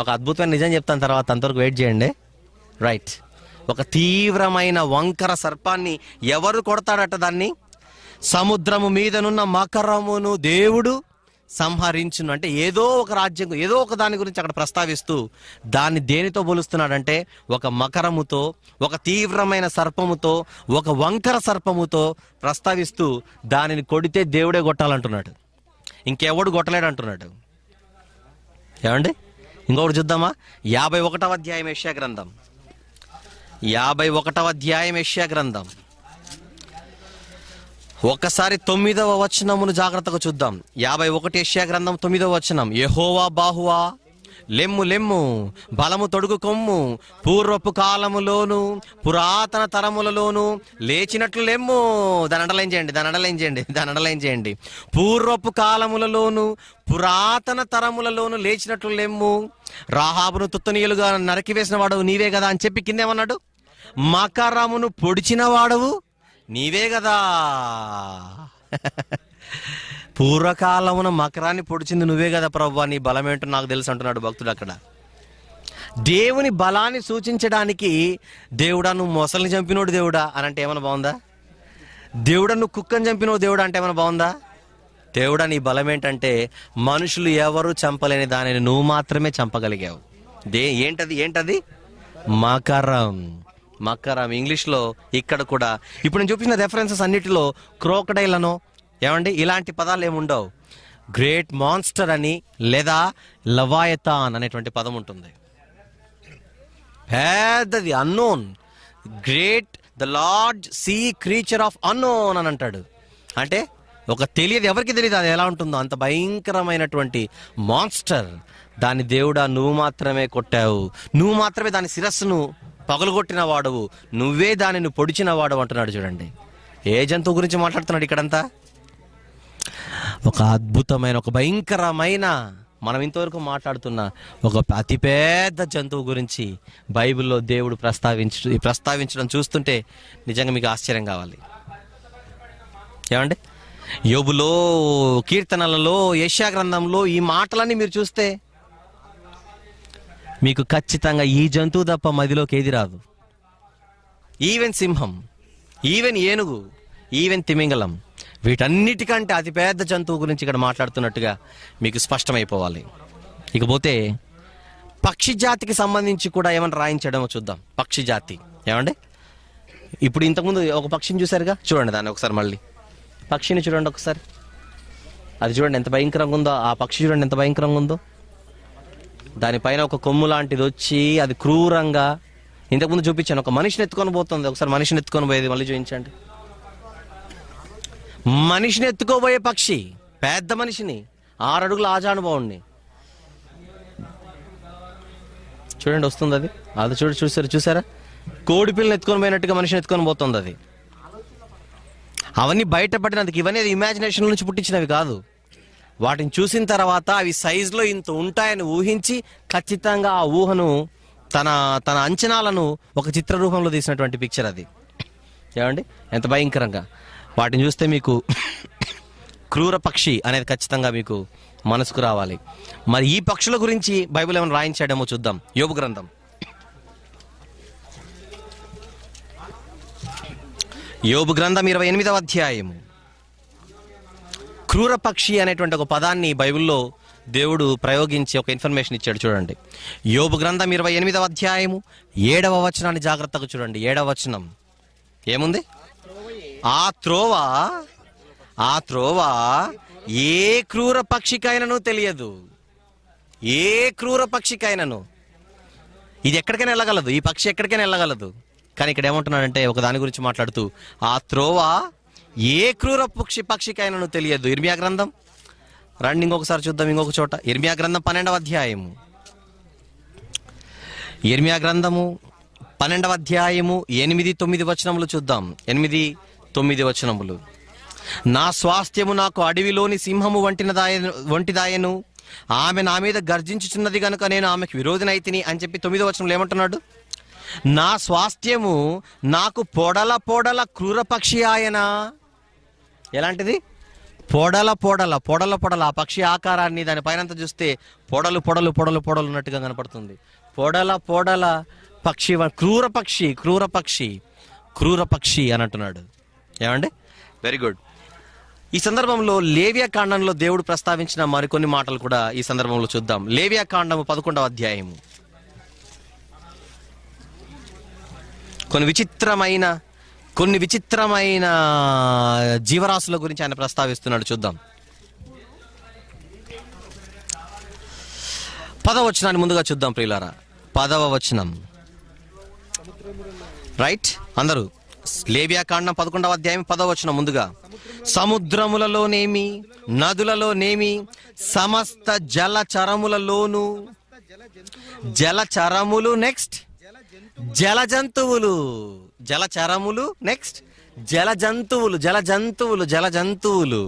[SPEAKER 1] ఒక అద్భుతమైన నిజం చెప్తాను తర్వాత అంతవరకు వెయిట్ చేయండి రైట్ ఒక తీవ్రమైన వంకర సర్పాన్ని ఎవరు కొడతాడట దాన్ని సముద్రము మీదనున్న మకరమును దేవుడు సంహరించును అంటే ఏదో ఒక రాజ్యం ఏదో ఒక దాని గురించి అక్కడ ప్రస్తావిస్తూ దాన్ని దేనితో పోలుస్తున్నాడంటే ఒక మకరముతో ఒక తీవ్రమైన సర్పముతో ఒక వంకర సర్పముతో ప్రస్తావిస్తూ దానిని కొడితే దేవుడే కొట్టాలంటున్నాడు ఇంకెవడు కొట్టలేడు అంటున్నాడు ఏమండి ఇంకొకటి చూద్దామా యాభై ఒకటవ అధ్యాయం యశా గ్రంథం యాభై ఒకటవ అధ్యాయం యష్యా గ్రంథం ఒకసారి తొమ్మిదవ వచనమును జాగ్రత్తగా చూద్దాం యాభై ఒకటి యష్యా గ్రంథం తొమ్మిదవ వచనం యహోవా బాహువా లెమ్ము లెమ్ము బలము తొడుగు కొమ్ము పూర్వపు కాలములోను పురాతన తరములలోను లేచినట్లు లెమ్ము దాని అండలైన్ చేయండి దాని అండలైన్ చేయండి దాని అండలైన్ చేయండి పూర్వపు కాలములలోను పురాతన తరములలోను లేచినట్లు లెమ్ము రాహాబును తుత్తనీయులుగా నరకివేసిన వాడు నీవే కదా అని చెప్పి కిందేమన్నాడు మకరమును పొడిచిన వాడవు నీవే కదా పూర్వకాలమున మకరాన్ని పొడిచింది నువ్వే కదా ప్రభు నీ బలమేంటో నాకు తెలుసు అంటున్నాడు భక్తుడు అక్కడ దేవుని బలాన్ని సూచించడానికి దేవుడా నువ్వు మొసల్ని చంపినోడు దేవుడా అని అంటే ఏమైనా బాగుందా దేవుడా నువ్వు కుక్కని చంపినోడు దేవుడా అంటే ఏమైనా బాగుందా దేవుడా నీ బలం ఏంటంటే మనుషులు ఎవరు చంపలేని దానిని నువ్వు మాత్రమే చంపగలిగావు దే ఏంటది ఏంటది మకరం మకరం ఇంగ్లీష్లో ఇక్కడ కూడా ఇప్పుడు నేను చూపించిన రెఫరెన్సెస్ అన్నిటిలో క్రోకడైల్ అనో ఏమండి ఇలాంటి పదాలు ఏముండవు గ్రేట్ మాన్స్టర్ అని లేదా లవాయతాన్ అనేటువంటి పదం ఉంటుంది పెద్దది unknown great the large sea creature of unknown అని అంటాడు అంటే ఒక తెలియదు ఎవరికి తెలియదు అది ఎలా ఉంటుందో అంత భయంకరమైనటువంటి మాన్స్టర్ దాని దేవుడా నువ్వు మాత్రమే కొట్టావు నువ్వు మాత్రమే దాని శిరస్సును పగలగొట్టిన వాడవు నువ్వే దానిని పొడిచిన వాడవు అంటున్నాడు చూడండి ఏ జంతువు గురించి మాట్లాడుతున్నాడు ఇక్కడంతా ఒక అద్భుతమైన ఒక భయంకరమైన మనం ఇంతవరకు మాట్లాడుతున్న ఒక అతిపెద్ద జంతువు గురించి బైబిల్లో దేవుడు ప్రస్తావించ ప్రస్తావించడం చూస్తుంటే నిజంగా మీకు ఆశ్చర్యం కావాలి ఏమండి యోబులో కీర్తనలలో యశా గ్రంథంలో ఈ మాటలన్నీ మీరు చూస్తే మీకు ఖచ్చితంగా ఈ జంతువు తప్ప మదిలోకి ఏది రాదు ఈవెన్ సింహం ఈవెన్ ఏనుగు ఈవెన్ తిమింగలం వీటన్నిటికంటే అతిపెద్ద జంతువు గురించి ఇక్కడ మాట్లాడుతున్నట్టుగా మీకు స్పష్టమైపోవాలి ఇకపోతే పక్షి జాతికి సంబంధించి కూడా ఏమైనా రాయించడమో చూద్దాం పక్షి జాతి ఏమండి ఇప్పుడు ఇంతకుముందు ఒక పక్షిని చూసారుగా చూడండి దాన్ని ఒకసారి మళ్ళీ పక్షిని చూడండి ఒకసారి అది చూడండి ఎంత భయంకరంగా ఉందో ఆ పక్షి చూడండి ఎంత భయంకరంగా ఉందో దానిపైన ఒక కొమ్ము లాంటిది వచ్చి అది క్రూరంగా ఇంతకుముందు చూపించాను ఒక మనిషిని ఎత్తుకొని పోతుంది ఒకసారి మనిషిని ఎత్తుకొని పోయేది మళ్ళీ చూపించండి మనిషిని ఎత్తుకోబోయే పక్షి పెద్ద మనిషిని ఆరడుగుల ఆజానుభావుణ్ణి చూడండి వస్తుంది అది అది చూడు చూసారు చూసారా కోడి పిల్లని ఎత్తుకొని పోయినట్టుగా మనిషిని ఎత్తుకొని పోతుంది అది అవన్నీ బయటపడినందుకు ఇవన్నీ ఇమాజినేషన్ నుంచి పుట్టించినవి కాదు వాటిని చూసిన తర్వాత అవి సైజులో ఇంత ఉంటాయని ఊహించి ఖచ్చితంగా ఆ ఊహను తన తన అంచనాలను ఒక చిత్ర రూపంలో తీసినటువంటి పిక్చర్ అది ఏమండి ఎంత భయంకరంగా వాటిని చూస్తే మీకు క్రూర పక్షి అనేది ఖచ్చితంగా మీకు మనసుకు రావాలి మరి ఈ పక్షుల గురించి బైబిల్ ఏమైనా రాయించాడేమో చూద్దాం యోగు గ్రంథం యోబు గ్రంథం ఇరవై ఎనిమిదవ అధ్యాయము క్రూర పక్షి అనేటువంటి ఒక పదాన్ని బైబిల్లో దేవుడు ప్రయోగించి ఒక ఇన్ఫర్మేషన్ ఇచ్చాడు చూడండి యోబు గ్రంథం ఇరవై ఎనిమిదవ అధ్యాయము ఏడవ వచనాన్ని జాగ్రత్తగా చూడండి ఏడవ వచనం ఏముంది ఆ త్రోవ ఆ త్రోవ ఏ క్రూర పక్షికైనను తెలియదు ఏ క్రూర పక్షికైనను ఇది ఎక్కడికైనా వెళ్ళగలదు ఈ పక్షి ఎక్కడికైనా వెళ్ళగలదు కానీ ఇక్కడ ఏమంటున్నాడంటే ఒక దాని గురించి మాట్లాడుతూ ఆ త్రోవ ఏ క్రూర పక్షి పక్షికైనను తెలియదు ఇర్మియా గ్రంథం రండి ఇంకొకసారి చూద్దాం ఇంకొక చోట ఇర్మియా గ్రంథం పన్నెండవ అధ్యాయము ఇర్మియా గ్రంథము పన్నెండవ అధ్యాయము ఎనిమిది తొమ్మిది వచనములు చూద్దాం ఎనిమిది తొమ్మిది వచనములు నా స్వాస్థ్యము నాకు అడవిలోని సింహము వంటినదాయ వంటిదాయను ఆమె నా మీద గర్జించుచున్నది కనుక నేను ఆమెకు విరోధినైతిని అని చెప్పి తొమ్మిది వచనంలో ఏమంటున్నాడు నా స్వాస్థ్యము నాకు పొడల పొడల క్రూరపక్షి ఆయన ఎలాంటిది పొడల పొడల పొడల పొడల ఆ పక్షి ఆకారాన్ని దాని పైనంతా చూస్తే పొడలు పొడలు పొడలు పొడలు ఉన్నట్టుగా కనపడుతుంది పొడల పొడల పక్షి క్రూర పక్షి క్రూర పక్షి క్రూర పక్షి అని అంటున్నాడు ఏమండి వెరీ గుడ్ ఈ సందర్భంలో లేవియా కాండంలో దేవుడు ప్రస్తావించిన మరికొన్ని మాటలు కూడా ఈ సందర్భంలో చూద్దాం లేవియా కాండము పదకొండవ అధ్యాయము కొన్ని విచిత్రమైన కొన్ని విచిత్రమైన జీవరాశుల గురించి ఆయన ప్రస్తావిస్తున్నాడు చూద్దాం పదవ వచనాన్ని ముందుగా చూద్దాం ప్రియులారా పదవ వచనం రైట్ అందరూ లేబియాకాండం పదకొండవ అధ్యాయం పదవచనం ముందుగా సముద్రములలోనేమి నదులలోనేమి సమస్త జలచరములలోను జలచరములు నెక్స్ట్ జల జంతువులు జలచరములు నెక్స్ట్ జల జంతువులు జల జంతువులు జల జంతువులు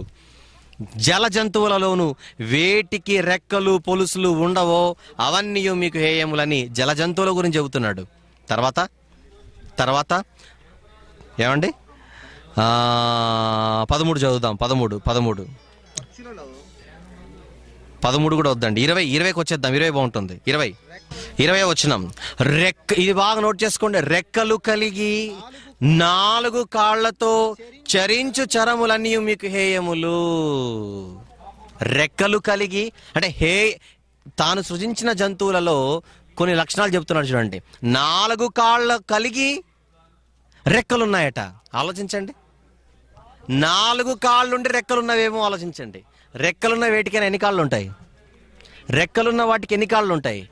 [SPEAKER 1] జల జంతువులలోను వేటికి రెక్కలు పొలుసులు ఉండవో అవన్నీ మీకు హేయములని జల జంతువుల గురించి చెబుతున్నాడు తర్వాత తర్వాత ఏమండి పదమూడు చదువుదాం పదమూడు పదమూడు పదమూడు కూడా వద్దండి ఇరవై ఇరవైకి వచ్చేద్దాం ఇరవై బాగుంటుంది ఇరవై ఇరవై వచ్చినాం రెక్క ఇది బాగా నోట్ చేసుకోండి రెక్కలు కలిగి నాలుగు కాళ్లతో చరించు చరములన్నీ మీకు హేయములు రెక్కలు కలిగి అంటే హే తాను సృజించిన జంతువులలో కొన్ని లక్షణాలు చెప్తున్నాడు చూడండి నాలుగు కాళ్ళ కలిగి రెక్కలున్నాయట ఆలోచించండి నాలుగు కాళ్ళుండి రెక్కలున్నవేమో ఆలోచించండి రెక్కలున్న వేటికైనా ఎన్ని కాళ్ళు ఉంటాయి రెక్కలున్న వాటికి ఎన్ని కాళ్ళు ఉంటాయి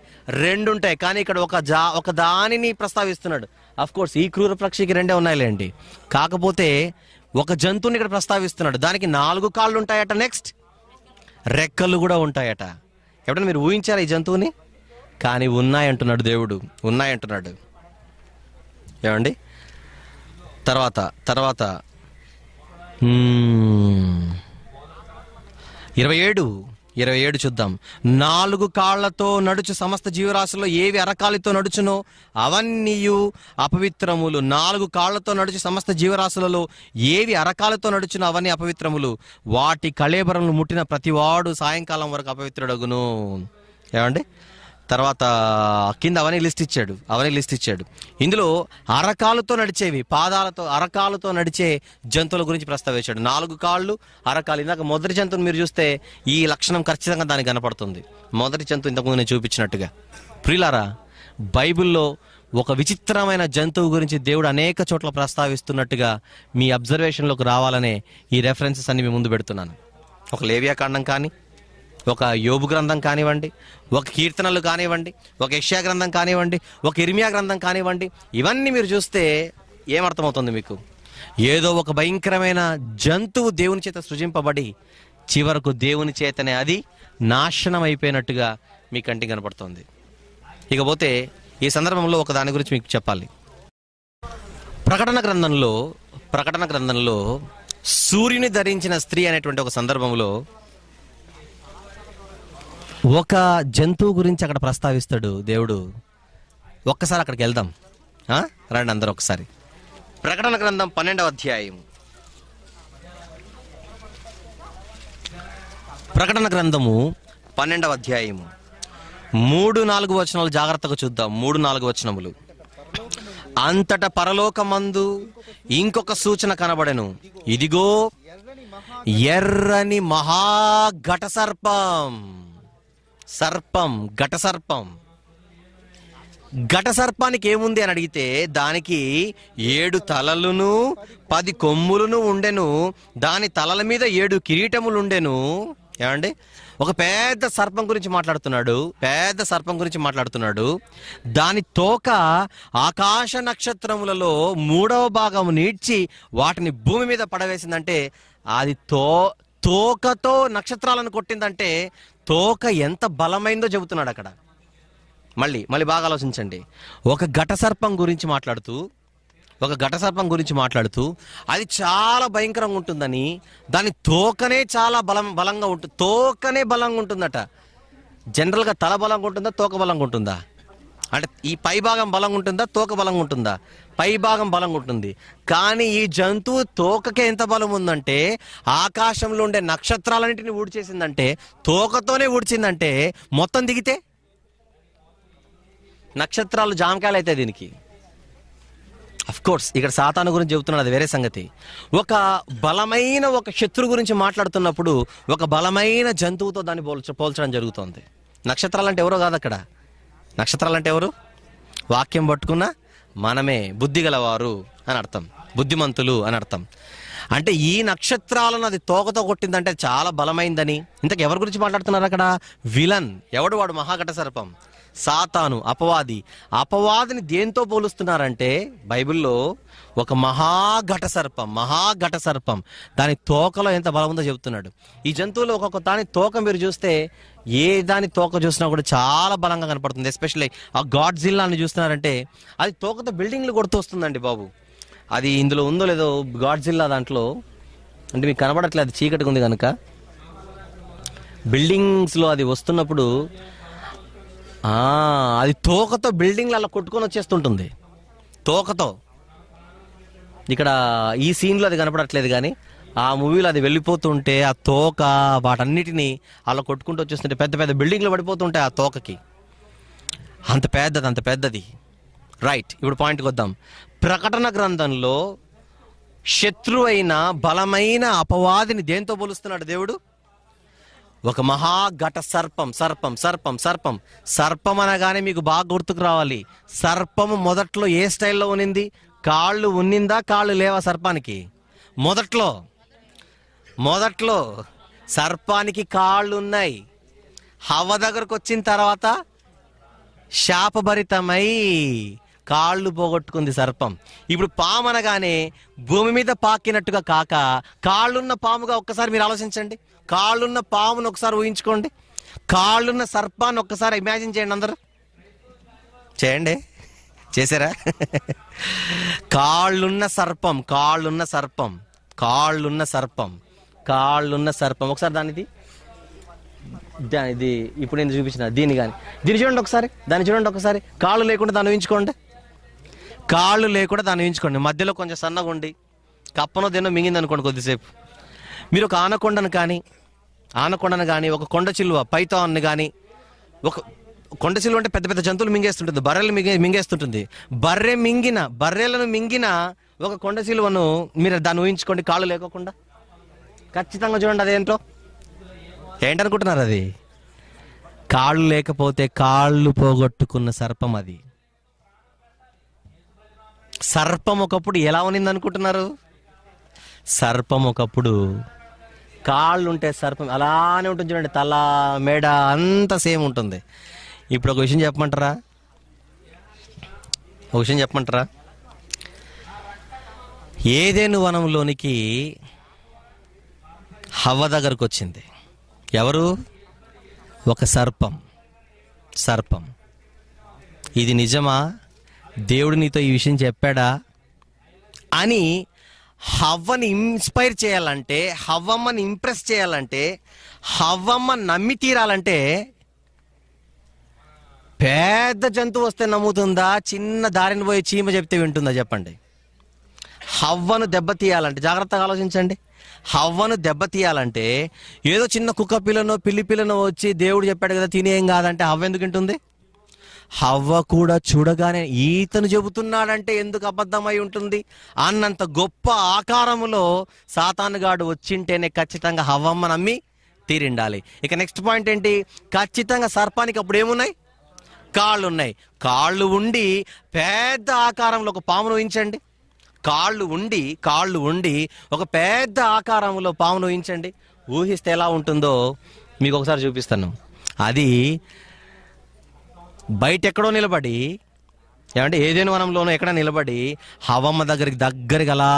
[SPEAKER 1] రెండు ఉంటాయి కానీ ఇక్కడ ఒక జా ఒక దానిని ప్రస్తావిస్తున్నాడు అఫ్ కోర్స్ ఈ క్రూర పక్షికి రెండే ఉన్నాయిలేండి కాకపోతే ఒక జంతువుని ఇక్కడ ప్రస్తావిస్తున్నాడు దానికి నాలుగు కాళ్ళు ఉంటాయట నెక్స్ట్ రెక్కలు కూడా ఉంటాయట ఎప్పుడైనా మీరు ఊహించారా ఈ జంతువుని కానీ ఉన్నాయంటున్నాడు దేవుడు ఉన్నాయంటున్నాడు ఏమండి తర్వాత తర్వాత ఇరవై ఏడు ఇరవై ఏడు చూద్దాం నాలుగు కాళ్లతో నడుచు సమస్త జీవరాశుల్లో ఏవి అరకాలితో నడుచునో అవన్నీయు అపవిత్రములు నాలుగు కాళ్లతో నడుచు సమస్త జీవరాశులలో ఏవి అరకాలతో నడుచునో అవన్నీ అపవిత్రములు వాటి కళేబరములు ముట్టిన ప్రతివాడు సాయంకాలం వరకు అపవిత్రుడగును ఏమండి తర్వాత కింద అవన్నీ లిస్ట్ ఇచ్చాడు అవన్నీ లిస్ట్ ఇచ్చాడు ఇందులో అరకాలతో నడిచేవి పాదాలతో అరకాలతో నడిచే జంతువుల గురించి ప్రస్తావించాడు నాలుగు కాళ్ళు అరకాలు ఇందాక మొదటి జంతువుని మీరు చూస్తే ఈ లక్షణం ఖచ్చితంగా దానికి కనపడుతుంది మొదటి జంతువు ఇంతకుముందు నేను చూపించినట్టుగా ప్రిలారా బైబిల్లో ఒక విచిత్రమైన జంతువు గురించి దేవుడు అనేక చోట్ల ప్రస్తావిస్తున్నట్టుగా మీ అబ్జర్వేషన్లోకి రావాలనే ఈ రెఫరెన్సెస్ అన్ని మీ ముందు పెడుతున్నాను ఒక లేవియా కాండం కానీ ఒక యోబు గ్రంథం కానివ్వండి ఒక కీర్తనలు కానివ్వండి ఒక యక్ష్యా గ్రంథం కానివ్వండి ఒక ఇర్మియా గ్రంథం కానివ్వండి ఇవన్నీ మీరు చూస్తే ఏమర్థమవుతుంది మీకు ఏదో ఒక భయంకరమైన జంతువు దేవుని చేత సృజింపబడి చివరకు దేవుని చేతనే అది నాశనం అయిపోయినట్టుగా మీ కంటి కనపడుతుంది ఇకపోతే ఈ సందర్భంలో ఒక దాని గురించి మీకు చెప్పాలి ప్రకటన గ్రంథంలో ప్రకటన గ్రంథంలో సూర్యుని ధరించిన స్త్రీ అనేటువంటి ఒక సందర్భంలో ఒక జంతువు గురించి అక్కడ ప్రస్తావిస్తాడు దేవుడు ఒక్కసారి అక్కడికి వెళ్దాం రండి అందరూ ఒకసారి ప్రకటన గ్రంథం పన్నెండవ అధ్యాయం ప్రకటన గ్రంథము పన్నెండవ అధ్యాయము మూడు నాలుగు వచనాలు జాగ్రత్తగా చూద్దాం మూడు నాలుగు వచనములు అంతట పరలోకమందు ఇంకొక సూచన కనబడను ఇదిగో ఎర్రని మహాఘట సర్పం సర్పం ఘట సర్పం ఘట సర్పానికి ఏముంది అని అడిగితే దానికి ఏడు తలలును పది కొమ్ములను ఉండెను దాని తలల మీద ఏడు కిరీటములు ఉండెను ఏమండి ఒక పెద్ద సర్పం గురించి మాట్లాడుతున్నాడు పెద్ద సర్పం గురించి మాట్లాడుతున్నాడు దాని తోక ఆకాశ నక్షత్రములలో మూడవ భాగం నీడ్చి వాటిని భూమి మీద పడవేసిందంటే అది తో తోకతో నక్షత్రాలను కొట్టిందంటే తోక ఎంత బలమైందో చెబుతున్నాడు అక్కడ మళ్ళీ మళ్ళీ బాగా ఆలోచించండి ఒక ఘట సర్పం గురించి మాట్లాడుతూ ఒక ఘట సర్పం గురించి మాట్లాడుతూ అది చాలా భయంకరంగా ఉంటుందని దాని తోకనే చాలా బలం బలంగా ఉంటుంది తోకనే బలంగా ఉంటుందట జనరల్గా తల బలంగా ఉంటుందా తోక బలంగా ఉంటుందా అంటే ఈ పై భాగం బలంగా ఉంటుందా తోక బలంగా ఉంటుందా పై భాగం బలంగా ఉంటుంది కానీ ఈ జంతువు తోకకే ఎంత బలం ఉందంటే ఆకాశంలో ఉండే నక్షత్రాలన్నింటిని ఊడ్చేసిందంటే తోకతోనే ఊడ్చిందంటే మొత్తం దిగితే నక్షత్రాలు జామకాయలు అవుతాయి దీనికి కోర్స్ ఇక్కడ సాతాను గురించి చెబుతున్నాడు అది వేరే సంగతి ఒక బలమైన ఒక శత్రు గురించి మాట్లాడుతున్నప్పుడు ఒక బలమైన జంతువుతో దాన్ని పోల్చ పోల్చడం జరుగుతుంది నక్షత్రాలు అంటే ఎవరో కాదు అక్కడ నక్షత్రాలంటే ఎవరు వాక్యం పట్టుకున్న మనమే బుద్ధి గలవారు అని అర్థం బుద్ధిమంతులు అని అర్థం అంటే ఈ నక్షత్రాలను అది తోకతో కొట్టిందంటే చాలా బలమైందని ఇంతకు ఎవరి గురించి మాట్లాడుతున్నారు అక్కడ విలన్ ఎవడు వాడు మహాఘట సర్పం సాతాను అపవాది అపవాదిని దేంతో పోలుస్తున్నారంటే బైబిల్లో ఒక మహాఘట సర్పం మహాఘట సర్పం దాని తోకలో ఎంత బలం ఉందో చెబుతున్నాడు ఈ జంతువులో ఒక్కొక్క దాని తోక మీరు చూస్తే ఏ దాని తోక చూసినా కూడా చాలా బలంగా కనపడుతుంది ఎస్పెషల్లీ ఆ గాడ్ జిల్లాని చూస్తున్నారంటే అది తోకతో బిల్డింగ్లు కొడుతూ వస్తుందండి బాబు అది ఇందులో ఉందో లేదో గాడ్ జిల్లా దాంట్లో అంటే మీకు కనబడట్లేదు చీకటిగా ఉంది కనుక బిల్డింగ్స్లో అది వస్తున్నప్పుడు అది తోకతో బిల్డింగ్లు అలా కొట్టుకొని వచ్చేస్తుంటుంది తోకతో ఇక్కడ ఈ సీన్లో అది కనపడట్లేదు కానీ ఆ మూవీలో అది వెళ్ళిపోతుంటే ఆ తోక వాటన్నిటిని అలా కొట్టుకుంటూ వచ్చేస్తుంటే పెద్ద పెద్ద బిల్డింగ్లు పడిపోతుంటే ఆ తోకకి అంత పెద్దది అంత పెద్దది రైట్ ఇప్పుడు పాయింట్కి వద్దాం ప్రకటన గ్రంథంలో శత్రువైన బలమైన అపవాదిని దేంతో పోలుస్తున్నాడు దేవుడు ఒక మహాఘట సర్పం సర్పం సర్పం సర్పం సర్పం అనగానే మీకు బాగా గుర్తుకు రావాలి సర్పము మొదట్లో ఏ స్టైల్లో ఉనింది కాళ్ళు ఉన్నిందా కాళ్ళు లేవా సర్పానికి మొదట్లో మొదట్లో సర్పానికి కాళ్ళు ఉన్నాయి హవ దగ్గరకు వచ్చిన తర్వాత శాపభరితమై కాళ్ళు పోగొట్టుకుంది సర్పం ఇప్పుడు పాము అనగానే భూమి మీద పాకినట్టుగా కాక కాళ్ళున్న పాముగా ఒక్కసారి మీరు ఆలోచించండి కాళ్ళున్న పామును ఒకసారి ఊహించుకోండి కాళ్ళున్న సర్పాన్ని ఒక్కసారి ఇమాజిన్ చేయండి అందరు చేయండి చేశారా కాళ్ళున్న సర్పం కాళ్ళున్న సర్పం కాళ్ళున్న సర్పం కాళ్ళున్న సర్పం ఒకసారి దానిది ఇది ఇప్పుడు నేను చూపించిన దీన్ని కానీ దీన్ని చూడండి ఒకసారి దాన్ని చూడండి ఒకసారి కాళ్ళు లేకుండా దాన్ని ఊహించుకోండి కాళ్ళు లేకుండా దాన్ని ఊహించుకోండి మధ్యలో కొంచెం సన్నగా ఉండి కప్పనో దేనో మింగింది అనుకోండి కొద్దిసేపు మీరు ఒక ఆనకొండను కానీ ఆనకొండను కానీ ఒక కొండ చిల్వ పైతాన్ని కానీ ఒక కొండశీలు అంటే పెద్ద పెద్ద జంతువులు మింగేస్తుంటుంది బర్రెలు మింగే మింగేస్తుంటుంది బర్రె మింగిన బర్రెలను మింగిన ఒక కొండశీలువను మీరు దాన్ని ఊహించుకోండి కాళ్ళు లేకోకుండా ఖచ్చితంగా చూడండి అదేంటో ఏంటనుకుంటున్నారు అది కాళ్ళు లేకపోతే కాళ్ళు పోగొట్టుకున్న సర్పం అది సర్పం ఒకప్పుడు ఎలా ఉన్నింది అనుకుంటున్నారు సర్పం ఒకప్పుడు కాళ్ళు ఉంటే సర్పం అలానే ఉంటుంది చూడండి తల మెడ అంతా సేమ్ ఉంటుంది ఇప్పుడు ఒక విషయం చెప్పమంటారా ఒక విషయం చెప్పమంటారా ఏదేను వనంలోనికి హవ్వ దగ్గరకు వచ్చింది ఎవరు ఒక సర్పం సర్పం ఇది నిజమా దేవుడు నీతో ఈ విషయం చెప్పాడా అని హవ్వని ఇన్స్పైర్ చేయాలంటే హవ్వమ్మని ఇంప్రెస్ చేయాలంటే హవ్వమ్మ నమ్మి తీరాలంటే పెద్ద జంతువు వస్తే నమ్ముతుందా చిన్న దారిని పోయి చీమ చెప్తే వింటుందా చెప్పండి హవ్వను దెబ్బతీయాలంటే జాగ్రత్తగా ఆలోచించండి హవ్వను దెబ్బతీయాలంటే ఏదో చిన్న కుక్క పిల్లనో పిల్లి పిల్లనో వచ్చి దేవుడు చెప్పాడు కదా తినేం కాదంటే హవ్వ ఎందుకు వింటుంది హవ్వ కూడా చూడగానే ఈతను చెబుతున్నాడంటే ఎందుకు అబద్ధమై ఉంటుంది అన్నంత గొప్ప ఆకారములో సాతానుగాడు వచ్చింటేనే ఖచ్చితంగా హవ్వమ్మ నమ్మి తీరిండాలి ఇక నెక్స్ట్ పాయింట్ ఏంటి ఖచ్చితంగా సర్పానికి అప్పుడు ఏమున్నాయి కాళ్ళు ఉన్నాయి కాళ్ళు ఉండి పెద్ద ఆకారంలో ఒక పామును ఊహించండి కాళ్ళు ఉండి కాళ్ళు ఉండి ఒక పెద్ద ఆకారంలో పామును ఊహించండి ఊహిస్తే ఎలా ఉంటుందో మీకు ఒకసారి చూపిస్తాను అది బయట ఎక్కడో నిలబడి ఏమంటే ఏదైనా వనంలోనో ఎక్కడ నిలబడి హవమ్మ దగ్గరికి దగ్గరికి అలా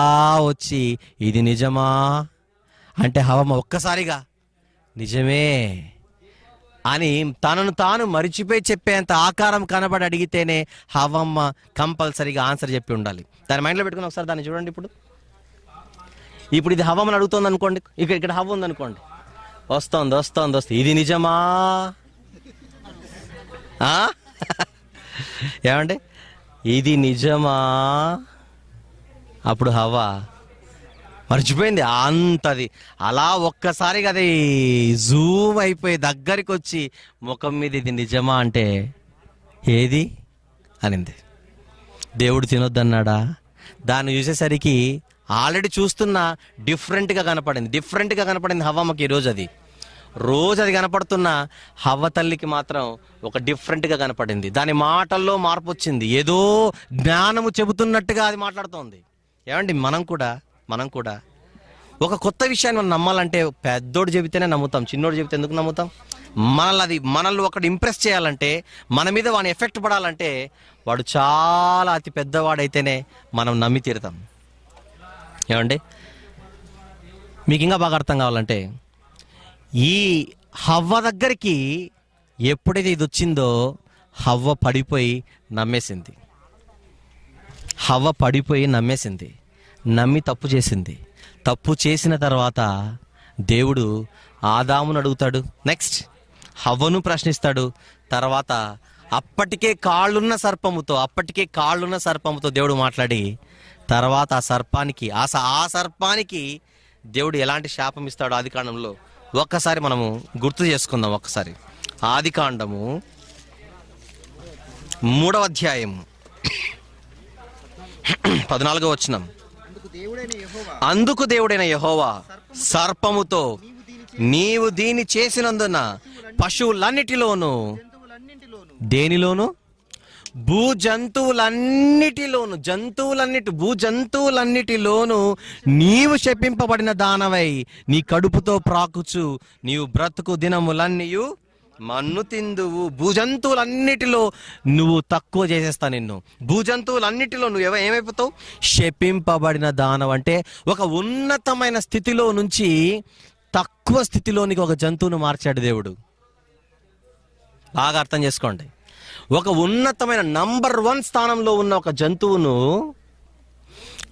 [SPEAKER 1] వచ్చి ఇది నిజమా అంటే హవమ్మ ఒక్కసారిగా నిజమే అని తనను తాను మరిచిపోయి చెప్పేంత ఆకారం కనబడి అడిగితేనే హవమ్మ కంపల్సరీగా ఆన్సర్ చెప్పి ఉండాలి దాని మైండ్లో పెట్టుకుని ఒకసారి దాన్ని చూడండి ఇప్పుడు ఇప్పుడు ఇది హవమ్మని అడుగుతుంది అనుకోండి ఇక్కడ ఇక్కడ హవ్ ఉంది అనుకోండి వస్తోంది వస్తోంది వస్తుంది ఇది నిజమా ఏమండి ఇది నిజమా అప్పుడు హవా మర్చిపోయింది అంతది అలా ఒక్కసారి అది జూమ్ అయిపోయి దగ్గరికి వచ్చి ముఖం మీద ఇది నిజమా అంటే ఏది అనింది దేవుడు తినొద్దన్నాడా దాన్ని చూసేసరికి ఆల్రెడీ చూస్తున్న డిఫరెంట్గా కనపడింది డిఫరెంట్గా కనపడింది హవామకి ఈరోజు అది రోజు అది కనపడుతున్న హవ్వ తల్లికి మాత్రం ఒక డిఫరెంట్గా కనపడింది దాని మాటల్లో మార్పు వచ్చింది ఏదో జ్ఞానము చెబుతున్నట్టుగా అది మాట్లాడుతోంది ఏమండి మనం కూడా మనం కూడా ఒక కొత్త విషయాన్ని మనం నమ్మాలంటే పెద్దోడు చెబితేనే నమ్ముతాం చిన్నోడు చెబితే ఎందుకు నమ్ముతాం మనల్ని అది మనల్ని ఒకటి ఇంప్రెస్ చేయాలంటే మన మీద వాడిని ఎఫెక్ట్ పడాలంటే వాడు చాలా అతి పెద్దవాడైతేనే మనం నమ్మి తీరుతాం ఏమండి మీకు ఇంకా బాగా అర్థం కావాలంటే ఈ హవ్వ దగ్గరికి ఎప్పుడైతే ఇది వచ్చిందో హవ్వ పడిపోయి నమ్మేసింది హవ్వ పడిపోయి నమ్మేసింది నమ్మి తప్పు చేసింది తప్పు చేసిన తర్వాత దేవుడు ఆదామును అడుగుతాడు నెక్స్ట్ హవ్వను ప్రశ్నిస్తాడు తర్వాత అప్పటికే కాళ్ళున్న సర్పముతో అప్పటికే కాళ్ళున్న సర్పముతో దేవుడు మాట్లాడి తర్వాత ఆ సర్పానికి ఆ ఆ సర్పానికి దేవుడు ఎలాంటి శాపం ఇస్తాడు ఆది కాండంలో ఒక్కసారి మనము గుర్తు చేసుకుందాం ఒక్కసారి ఆది కాండము మూడవ అధ్యాయం పద్నాలుగో వచ్చినాం అందుకు దేవుడైన యహోవా సర్పముతో నీవు దీని చేసినందున పశువులన్నిటిలోను దేనిలోను భూ జంతువులన్నిటిలోను జంతువులన్నిటి భూ జంతువులన్నిటిలోను నీవు శపింపబడిన దానవై నీ కడుపుతో ప్రాకుచు నీవు బ్రతుకు దినములన్నీయు మన్ను తిందువు భూజంతువులన్నిటిలో నువ్వు తక్కువ చేసేస్తా నిన్ను భూజంతువులన్నిటిలో నువ్వు ఎవ ఏమైపోతావు శపింపబడిన దానం అంటే ఒక ఉన్నతమైన స్థితిలో నుంచి తక్కువ స్థితిలోనికి ఒక జంతువును మార్చాడు దేవుడు బాగా అర్థం చేసుకోండి ఒక ఉన్నతమైన నంబర్ వన్ స్థానంలో ఉన్న ఒక జంతువును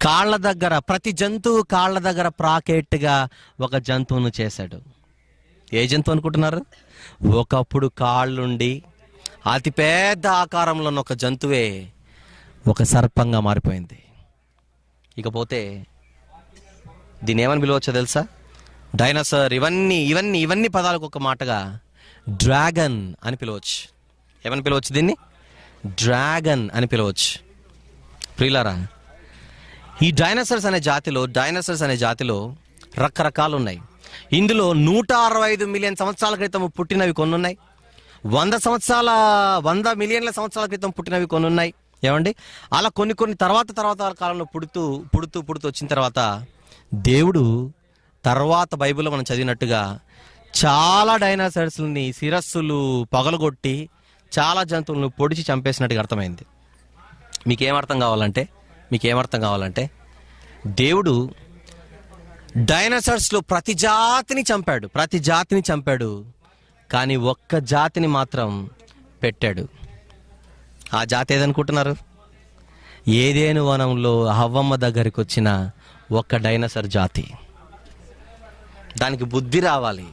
[SPEAKER 1] కాళ్ళ దగ్గర ప్రతి జంతువు కాళ్ళ దగ్గర ప్రాకెట్గా ఒక జంతువును చేశాడు ఏ జంతువు అనుకుంటున్నారు ఒకప్పుడు కాళ్ళుండి అతి పెద్ద ఆకారంలో ఉన్న ఒక జంతువే ఒక సర్పంగా మారిపోయింది ఇకపోతే దీని ఏమని పిలవచ్చో తెలుసా డైనోసార్ ఇవన్నీ ఇవన్నీ ఇవన్నీ పదాలకు ఒక మాటగా డ్రాగన్ అని పిలవచ్చు ఏమని పిలవచ్చు దీన్ని డ్రాగన్ అని పిలవచ్చు ప్రియులారా ఈ డైనోసార్స్ అనే జాతిలో డైనోసార్స్ అనే జాతిలో రకరకాలు ఉన్నాయి ఇందులో నూట అరవై ఐదు మిలియన్ సంవత్సరాల క్రితం పుట్టినవి కొన్ని ఉన్నాయి వంద సంవత్సరాల వంద మిలియన్ల సంవత్సరాల క్రితం పుట్టినవి కొన్ని ఉన్నాయి ఏమండి అలా కొన్ని కొన్ని తర్వాత తర్వాత కాలంలో పుడుతూ పుడుతూ పుడుతూ వచ్చిన తర్వాత దేవుడు తర్వాత బైబిల్లో మనం చదివినట్టుగా చాలా డైనాసర్స్ని శిరస్సులు పగలగొట్టి చాలా జంతువులను పొడిచి చంపేసినట్టుగా అర్థమైంది మీకేమర్థం కావాలంటే మీకేమర్థం కావాలంటే దేవుడు డైనోసార్స్ లో ప్రతి జాతిని చంపాడు ప్రతి జాతిని చంపాడు కానీ ఒక్క జాతిని మాత్రం పెట్టాడు ఆ జాతి ఏదనుకుంటున్నారు ఏదేను వనంలో హవ్వమ్మ దగ్గరికి వచ్చిన ఒక్క డైనోసార్ జాతి దానికి బుద్ధి రావాలి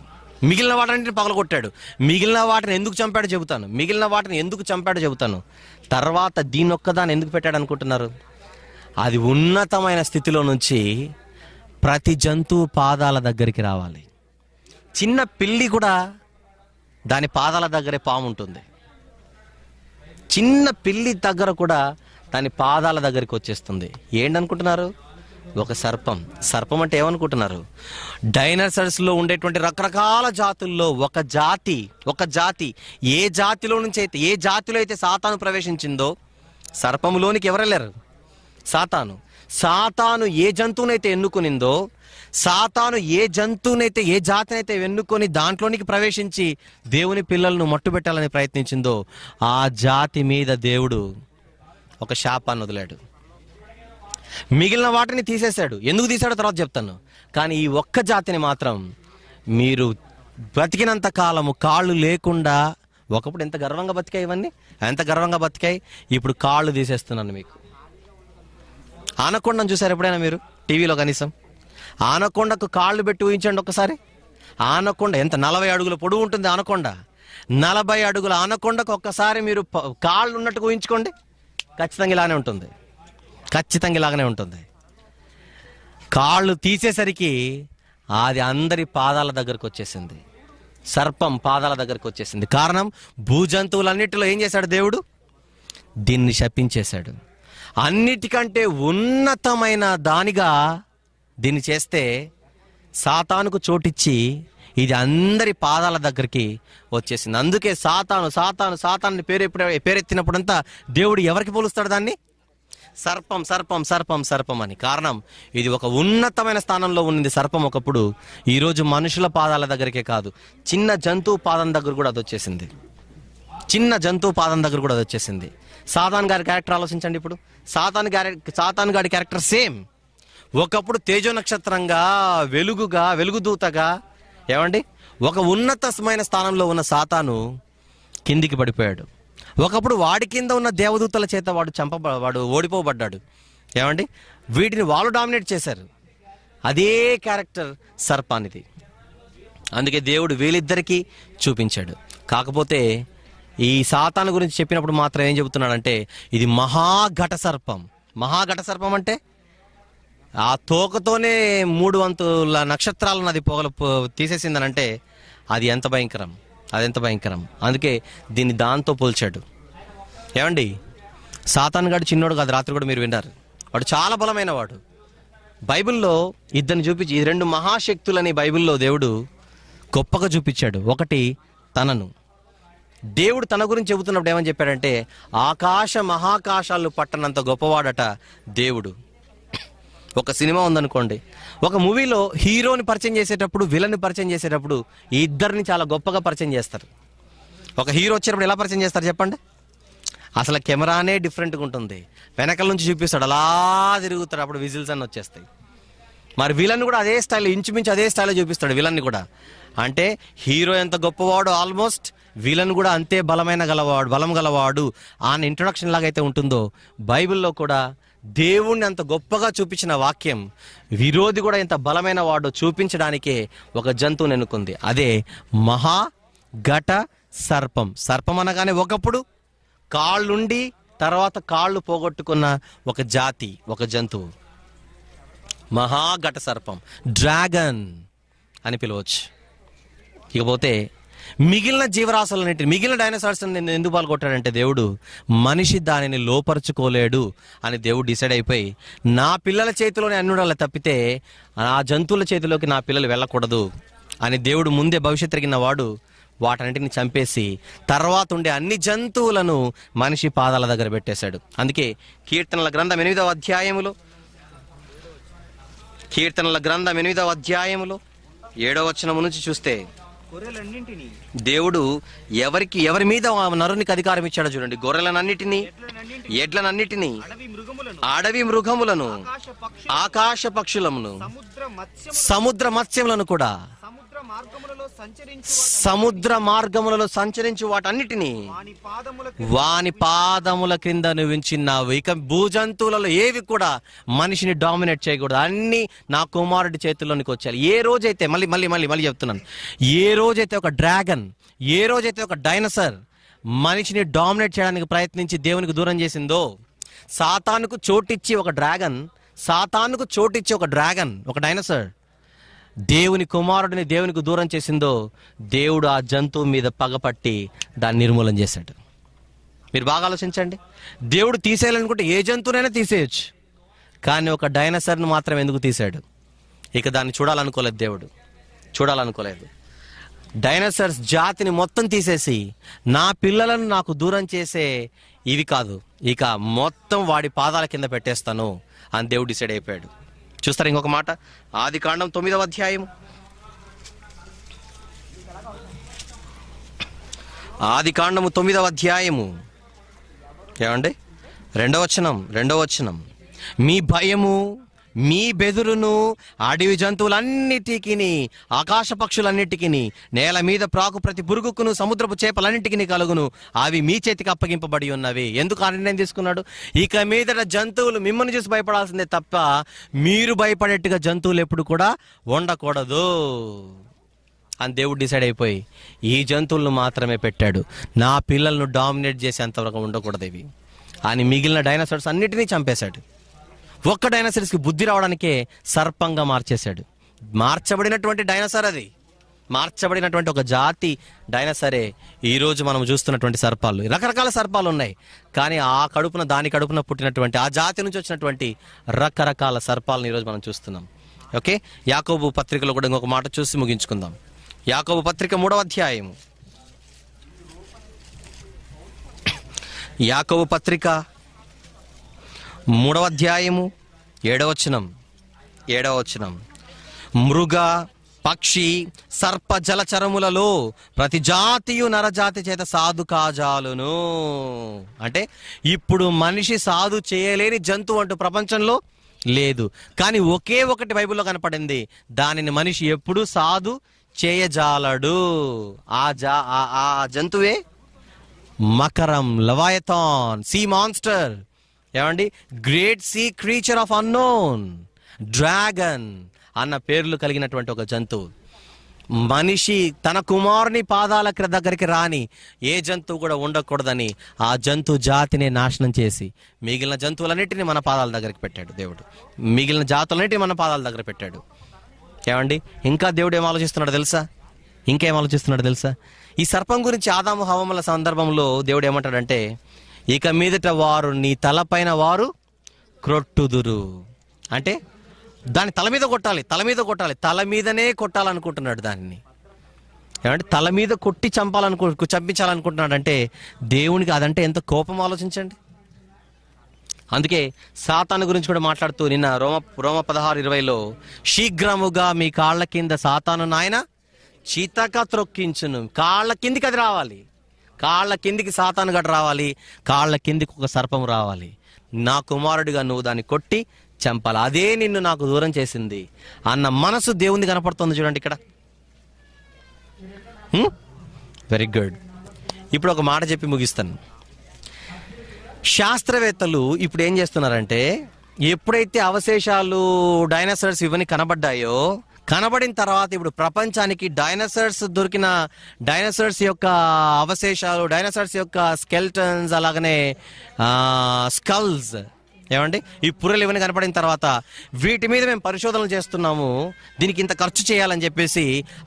[SPEAKER 1] మిగిలిన వాటిని పగలగొట్టాడు మిగిలిన వాటిని ఎందుకు చంపాడో చెబుతాను మిగిలిన వాటిని ఎందుకు చంపాడో చెబుతాను తర్వాత దీని ఒక్కదాన్ని ఎందుకు పెట్టాడు అనుకుంటున్నారు అది ఉన్నతమైన స్థితిలో నుంచి ప్రతి జంతువు పాదాల దగ్గరికి రావాలి చిన్న పిల్లి కూడా దాని పాదాల దగ్గరే పాము ఉంటుంది చిన్న పిల్లి దగ్గర కూడా దాని పాదాల దగ్గరికి వచ్చేస్తుంది ఏంటనుకుంటున్నారు ఒక సర్పం సర్పం అంటే ఏమనుకుంటున్నారు డైనోసర్స్లో ఉండేటువంటి రకరకాల జాతుల్లో ఒక జాతి ఒక జాతి ఏ జాతిలో నుంచి అయితే ఏ జాతిలో అయితే సాతాను ప్రవేశించిందో సర్పంలోనికి ఎవరెళ్ళారు సాతాను సాతాను ఏ జంతువునైతే ఎన్నుకునిందో సాతాను ఏ జంతువునైతే ఏ జాతినైతే ఎన్నుకొని దాంట్లోనికి ప్రవేశించి దేవుని పిల్లలను మట్టుబెట్టాలని ప్రయత్నించిందో ఆ జాతి మీద దేవుడు ఒక శాపాన్ని వదిలాడు మిగిలిన వాటిని తీసేశాడు ఎందుకు తీశాడో తర్వాత చెప్తాను కానీ ఈ ఒక్క జాతిని మాత్రం మీరు బ్రతికినంత కాలము కాళ్ళు లేకుండా ఒకప్పుడు ఎంత గర్వంగా బతికాయి ఇవన్నీ ఎంత గర్వంగా బతికాయి ఇప్పుడు కాళ్ళు తీసేస్తున్నాను మీకు ఆనకొండను చూసారు ఎప్పుడైనా మీరు టీవీలో కనీసం ఆనకొండకు కాళ్ళు పెట్టి ఊహించండి ఒకసారి ఆనకొండ ఎంత నలభై అడుగుల పొడుగు ఉంటుంది ఆనకొండ నలభై అడుగుల ఆనకొండకు ఒక్కసారి మీరు కాళ్ళు ఉన్నట్టు ఊహించుకోండి ఖచ్చితంగా ఇలానే ఉంటుంది ఖచ్చితంగా ఇలాగనే ఉంటుంది కాళ్ళు తీసేసరికి అది అందరి పాదాల దగ్గరకు వచ్చేసింది సర్పం పాదాల దగ్గరకు వచ్చేసింది కారణం భూజంతువులన్నిటిలో ఏం చేశాడు దేవుడు దీన్ని శపించేశాడు అన్నిటికంటే ఉన్నతమైన దానిగా దీన్ని చేస్తే సాతానుకు చోటిచ్చి ఇది అందరి పాదాల దగ్గరికి వచ్చేసింది అందుకే సాతాను సాతాను సాతాన్ని పేరు పేరెత్తినప్పుడంతా దేవుడు ఎవరికి పోలుస్తాడు దాన్ని సర్పం సర్పం సర్పం సర్పం అని కారణం ఇది ఒక ఉన్నతమైన స్థానంలో ఉన్నది సర్పం ఒకప్పుడు ఈరోజు మనుషుల పాదాల దగ్గరికే కాదు చిన్న జంతువు పాదం దగ్గర కూడా అది వచ్చేసింది చిన్న జంతువు పాదం దగ్గర కూడా అది వచ్చేసింది సాతాన్ గారి క్యారెక్టర్ ఆలోచించండి ఇప్పుడు సాతాన్ గారి సాతాన్ గారి క్యారెక్టర్ సేమ్ ఒకప్పుడు తేజో నక్షత్రంగా వెలుగుగా వెలుగుదూతగా ఏమండి ఒక ఉన్నతమైన స్థానంలో ఉన్న సాతాను కిందికి పడిపోయాడు ఒకప్పుడు వాడి కింద ఉన్న దేవదూతల చేత వాడు చంప వాడు ఓడిపోబడ్డాడు ఏమండి వీటిని వాళ్ళు డామినేట్ చేశారు అదే క్యారెక్టర్ సర్పానిది అందుకే దేవుడు వీళ్ళిద్దరికీ చూపించాడు కాకపోతే ఈ సాతాను గురించి చెప్పినప్పుడు మాత్రం ఏం చెబుతున్నాడంటే ఇది మహాఘట సర్పం మహాఘట సర్పం అంటే ఆ తోకతోనే మూడు వంతుల నక్షత్రాలను అది పొగలు తీసేసిందనంటే అది ఎంత భయంకరం అది ఎంత భయంకరం అందుకే దీన్ని దాంతో పోల్చాడు ఏమండి సాతాన్ గడు చిన్నోడు కాదు రాత్రి కూడా మీరు విన్నారు వాడు చాలా బలమైన వాడు బైబిల్లో ఇద్దరిని చూపించి ఈ రెండు మహాశక్తులని బైబిల్లో దేవుడు గొప్పగా చూపించాడు ఒకటి తనను దేవుడు తన గురించి చెబుతున్నప్పుడు ఏమని చెప్పాడంటే ఆకాశ మహాకాశాలు పట్టనంత గొప్పవాడట దేవుడు ఒక సినిమా ఉందనుకోండి ఒక మూవీలో హీరోని పరిచయం చేసేటప్పుడు విలన్ని పరిచయం చేసేటప్పుడు ఇద్దరిని చాలా గొప్పగా పరిచయం చేస్తారు ఒక హీరో వచ్చేటప్పుడు ఎలా పరిచయం చేస్తారు చెప్పండి అసలు కెమెరానే డిఫరెంట్గా ఉంటుంది వెనకల నుంచి చూపిస్తాడు అలా తిరుగుతాడు అప్పుడు విజిల్స్ అన్నీ వచ్చేస్తాయి మరి విలన్ కూడా అదే స్టైల్ ఇంచుమించు అదే స్టైల్లో చూపిస్తాడు విలన్ని కూడా అంటే హీరో ఎంత గొప్పవాడు ఆల్మోస్ట్ వీలన్ కూడా అంతే బలమైన గలవాడు బలం గలవాడు ఆయన ఇంట్రొడక్షన్ లాగైతే ఉంటుందో బైబిల్లో కూడా దేవుణ్ణి అంత గొప్పగా చూపించిన వాక్యం విరోధి కూడా ఇంత బలమైన వాడు చూపించడానికే ఒక జంతువు నెనుకుంది అదే మహా ఘట సర్పం సర్పం అనగానే ఒకప్పుడు కాళ్ళుండి తర్వాత కాళ్ళు పోగొట్టుకున్న ఒక జాతి ఒక జంతువు మహాఘట సర్పం డ్రాగన్ అని పిలవచ్చు ఇకపోతే మిగిలిన జీవరాశులన్నింటిని మిగిలిన డైనోసార్స్ ఎందుకు పాల్గొట్టాడంటే దేవుడు మనిషి దానిని లోపరుచుకోలేడు అని దేవుడు డిసైడ్ అయిపోయి నా పిల్లల చేతిలోనే ఉండాలి తప్పితే ఆ జంతువుల చేతిలోకి నా పిల్లలు వెళ్ళకూడదు అని దేవుడు ముందే భవిష్యత్తు ఎరిగిన వాడు వాటన్నింటిని చంపేసి తర్వాత ఉండే అన్ని జంతువులను మనిషి పాదాల దగ్గర పెట్టేశాడు అందుకే కీర్తనల గ్రంథం ఎనిమిదవ అధ్యాయములో కీర్తనల గ్రంథం ఎనిమిదవ అధ్యాయములో ఏడవ వచనం నుంచి చూస్తే దేవుడు ఎవరికి ఎవరి మీద నరునికి అధికారం ఇచ్చాడు చూడండి గొర్రెలనన్నిటినీ ఎడ్లనన్నిటినీ అడవి మృగములను ఆకాశ పక్షులమును సముద్ర మత్స్యములను కూడా సముద్ర మార్గములలో సంచరించి వాటన్నిటిని వాని పాదముల క్రింద నువ్వించినావు ఇక భూజంతువులలో ఏవి కూడా మనిషిని డామినేట్ చేయకూడదు అన్ని నా కుమారుడి చేతుల్లోనికి వచ్చాయి ఏ రోజైతే మళ్ళీ మళ్ళీ మళ్ళీ మళ్ళీ చెప్తున్నాను ఏ రోజైతే ఒక డ్రాగన్ ఏ రోజైతే ఒక డైనసర్ మనిషిని డామినేట్ చేయడానికి ప్రయత్నించి దేవునికి దూరం చేసిందో సాతానుకు చోటిచ్చి ఒక డ్రాగన్ సాతానుకు చోటిచ్చి ఒక డ్రాగన్ ఒక డైనసర్ దేవుని కుమారుడిని దేవునికి దూరం చేసిందో దేవుడు ఆ జంతువు మీద పగపట్టి దాన్ని నిర్మూలన చేశాడు మీరు బాగా ఆలోచించండి దేవుడు తీసేయాలనుకుంటే ఏ జంతువునైనా తీసేయచ్చు కానీ ఒక డైనసర్ని మాత్రం ఎందుకు తీశాడు ఇక దాన్ని చూడాలనుకోలేదు దేవుడు చూడాలనుకోలేదు డైనసర్స్ జాతిని మొత్తం తీసేసి నా పిల్లలను నాకు దూరం చేసే ఇవి కాదు ఇక మొత్తం వాడి పాదాల కింద పెట్టేస్తాను అని దేవుడు డిసైడ్ అయిపోయాడు చూస్తారు ఇంకొక మాట ఆది కాండం తొమ్మిదవ అధ్యాయము ఆది కాండము తొమ్మిదవ అధ్యాయము ఏమండి రెండవ వచనం రెండవ వచనం మీ భయము మీ బెదురును అడవి జంతువులన్నిటికి ఆకాశ పక్షులన్నిటికి నేల మీద ప్రాకు ప్రతి పురుగుకును సముద్రపు చేపలన్నిటికి కలుగును అవి మీ చేతికి అప్పగింపబడి ఉన్నవి ఎందుకు ఆ నిర్ణయం తీసుకున్నాడు ఇక మీద జంతువులు మిమ్మల్ని చూసి భయపడాల్సిందే తప్ప మీరు భయపడేట్టుగా జంతువులు ఎప్పుడు కూడా ఉండకూడదు అని దేవుడు డిసైడ్ అయిపోయి ఈ జంతువులను మాత్రమే పెట్టాడు నా పిల్లలను డామినేట్ చేసేంతవరకు ఉండకూడదు ఇవి అని మిగిలిన డైనోసార్స్ అన్నిటినీ చంపేశాడు ఒక్క డైనోసర్స్కి బుద్ధి రావడానికే సర్పంగా మార్చేశాడు మార్చబడినటువంటి డైనోసార్ అది మార్చబడినటువంటి ఒక జాతి డైనోసరే ఈరోజు మనం చూస్తున్నటువంటి సర్పాలు రకరకాల సర్పాలు ఉన్నాయి కానీ ఆ కడుపున దాని కడుపున పుట్టినటువంటి ఆ జాతి నుంచి వచ్చినటువంటి రకరకాల సర్పాలను ఈరోజు మనం చూస్తున్నాం ఓకే యాకోబు పత్రికలో కూడా ఇంకొక మాట చూసి ముగించుకుందాం యాకోబు పత్రిక మూడవ అధ్యాయము యాకోబు పత్రిక మూడవ అధ్యాయము ఏడవచనం ఏడవచనం మృగ పక్షి సర్ప జలచరములలో ప్రతి జాతియు నరజాతి చేత సాధు కాజాలును అంటే ఇప్పుడు మనిషి సాధు చేయలేని జంతువు అంటూ ప్రపంచంలో లేదు కానీ ఒకే ఒకటి బైబిల్లో కనపడింది దానిని మనిషి ఎప్పుడు సాధు చేయజాలడు ఆ జా ఆ జంతువే మకరం లవాయథాన్ సీ మాన్స్టర్ ఏమండి great sea creature of unknown dragon అన్న పేర్లు కలిగినటువంటి ఒక జంతువు మనిషి తన కుమారుని పాదాల దగ్గరికి రాని ఏ జంతువు కూడా ఉండకూడదని ఆ జంతు జాతిని నాశనం చేసి మిగిలిన జంతువులన్నిటిని మన పాదాల దగ్గరికి పెట్టాడు దేవుడు మిగిలిన జాతులన్నిటిని మన పాదాల దగ్గర పెట్టాడు ఏమండి ఇంకా దేవుడు ఏం ఆలోచిస్తున్నాడు తెలుసా ఇంకేం ఆలోచిస్తున్నాడు తెలుసా ఈ సర్పం గురించి ఆదాము హవముల సందర్భంలో దేవుడు ఏమంటాడంటే ఇక మీదట వారు నీ తలపైన వారు క్రొట్టుదురు అంటే దాని తల మీద కొట్టాలి తల మీద కొట్టాలి తల మీదనే కొట్టాలనుకుంటున్నాడు దానిని ఏమంటే తల మీద కొట్టి చంపాలనుకు చంపించాలనుకుంటున్నాడు అంటే దేవునికి అదంటే ఎంత కోపం ఆలోచించండి అందుకే సాతాను గురించి కూడా మాట్లాడుతూ నిన్న రోమ రోమ పదహారు ఇరవైలో శీఘ్రముగా మీ కాళ్ళ కింద సాతాను నాయన చీతక త్రొక్కించును కాళ్ళ కిందికి అది రావాలి కాళ్ళ కిందికి సాతాను గడ రావాలి కాళ్ళ కిందికి ఒక సర్పం రావాలి నా కుమారుడిగా నువ్వు దాన్ని కొట్టి చంపాలి అదే నిన్ను నాకు దూరం చేసింది అన్న మనసు దేవుని కనపడుతుంది చూడండి ఇక్కడ వెరీ గుడ్ ఇప్పుడు ఒక మాట చెప్పి ముగిస్తాను శాస్త్రవేత్తలు ఇప్పుడు ఏం చేస్తున్నారంటే ఎప్పుడైతే అవశేషాలు డైనోసార్స్ ఇవన్నీ కనబడ్డాయో కనబడిన తర్వాత ఇప్పుడు ప్రపంచానికి డైనసర్స్ దొరికిన డైనసర్స్ యొక్క అవశేషాలు డైనసర్స్ యొక్క స్కెల్టన్స్ అలాగనే స్కల్స్ ఏమండి ఈ పుర్రెలు ఇవన్నీ కనపడిన తర్వాత వీటి మీద మేము పరిశోధనలు చేస్తున్నాము దీనికి ఇంత ఖర్చు చేయాలని చెప్పేసి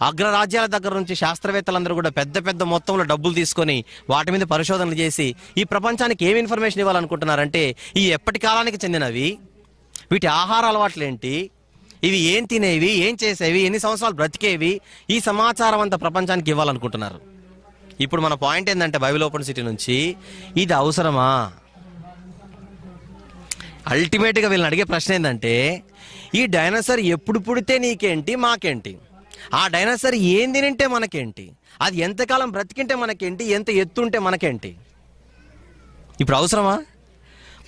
[SPEAKER 1] అగ్రరాజ్యాల దగ్గర నుంచి శాస్త్రవేత్తలందరూ కూడా పెద్ద పెద్ద మొత్తంలో డబ్బులు తీసుకొని వాటి మీద పరిశోధనలు చేసి ఈ ప్రపంచానికి ఏమి ఇన్ఫర్మేషన్ ఇవ్వాలనుకుంటున్నారంటే ఈ ఎప్పటి కాలానికి చెందినవి వీటి ఆహార అలవాట్లు ఏంటి ఇవి ఏం తినేవి ఏం చేసేవి ఎన్ని సంవత్సరాలు బ్రతికేవి ఈ సమాచారం అంతా ప్రపంచానికి ఇవ్వాలనుకుంటున్నారు ఇప్పుడు మన పాయింట్ ఏంటంటే బైబిల్ ఓపెన్ సిటీ నుంచి ఇది అవసరమా అల్టిమేట్గా వీళ్ళని అడిగే ప్రశ్న ఏంటంటే ఈ డైనోసార్ ఎప్పుడు పుడితే నీకేంటి మాకేంటి ఆ డైనోసార్ ఏం తినింటే మనకేంటి అది ఎంతకాలం బ్రతికింటే మనకేంటి ఎంత ఎత్తుంటే మనకేంటి ఇప్పుడు అవసరమా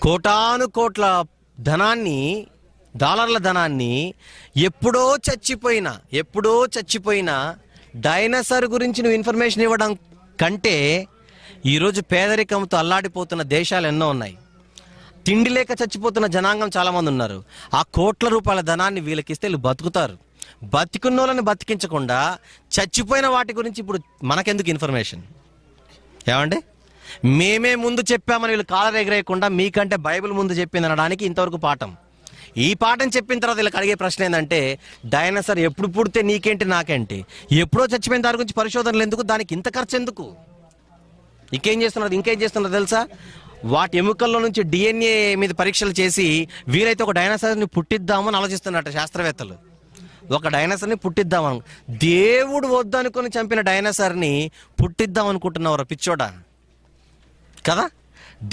[SPEAKER 1] కోటాను కోట్ల ధనాన్ని డాలర్ల ధనాన్ని ఎప్పుడో చచ్చిపోయినా ఎప్పుడో చచ్చిపోయినా డైనసార్ గురించి నువ్వు ఇన్ఫర్మేషన్ ఇవ్వడం కంటే ఈరోజు పేదరికంతో అల్లాడిపోతున్న దేశాలు ఎన్నో ఉన్నాయి తిండి లేక చచ్చిపోతున్న జనాంగం చాలామంది ఉన్నారు ఆ కోట్ల రూపాయల ధనాన్ని వీళ్ళకిస్తే వీళ్ళు బతుకుతారు బతికున్నోళ్ళని బతికించకుండా చచ్చిపోయిన వాటి గురించి ఇప్పుడు మనకెందుకు ఇన్ఫర్మేషన్ ఏమండి మేమే ముందు చెప్పామని వీళ్ళు కాలరెగరేయకుండా ఎగరేయకుండా మీకంటే బైబిల్ ముందు చెప్పింది అనడానికి ఇంతవరకు పాఠం ఈ పాఠం చెప్పిన తర్వాత వీళ్ళకి అడిగే ప్రశ్న ఏంటంటే డైనోసార్ ఎప్పుడు పుడితే నీకేంటి నాకేంటి ఎప్పుడో చచ్చిపోయిన దాని గురించి పరిశోధనలు ఎందుకు దానికి ఇంత ఖర్చు ఎందుకు ఇంకేం చేస్తున్నారు ఇంకేం చేస్తున్నారు తెలుసా వాటి ఎముకల్లో నుంచి డిఎన్ఏ మీద పరీక్షలు చేసి వీరైతే ఒక డైనోసార్ని పుట్టిద్దామని ఆలోచిస్తున్నట్టు శాస్త్రవేత్తలు ఒక డైనోసార్ని పుట్టిద్దామను దేవుడు వద్దనుకొని చంపిన డైనోసార్ని పుట్టిద్దాం అనుకుంటున్నావు పిచ్చోడా కదా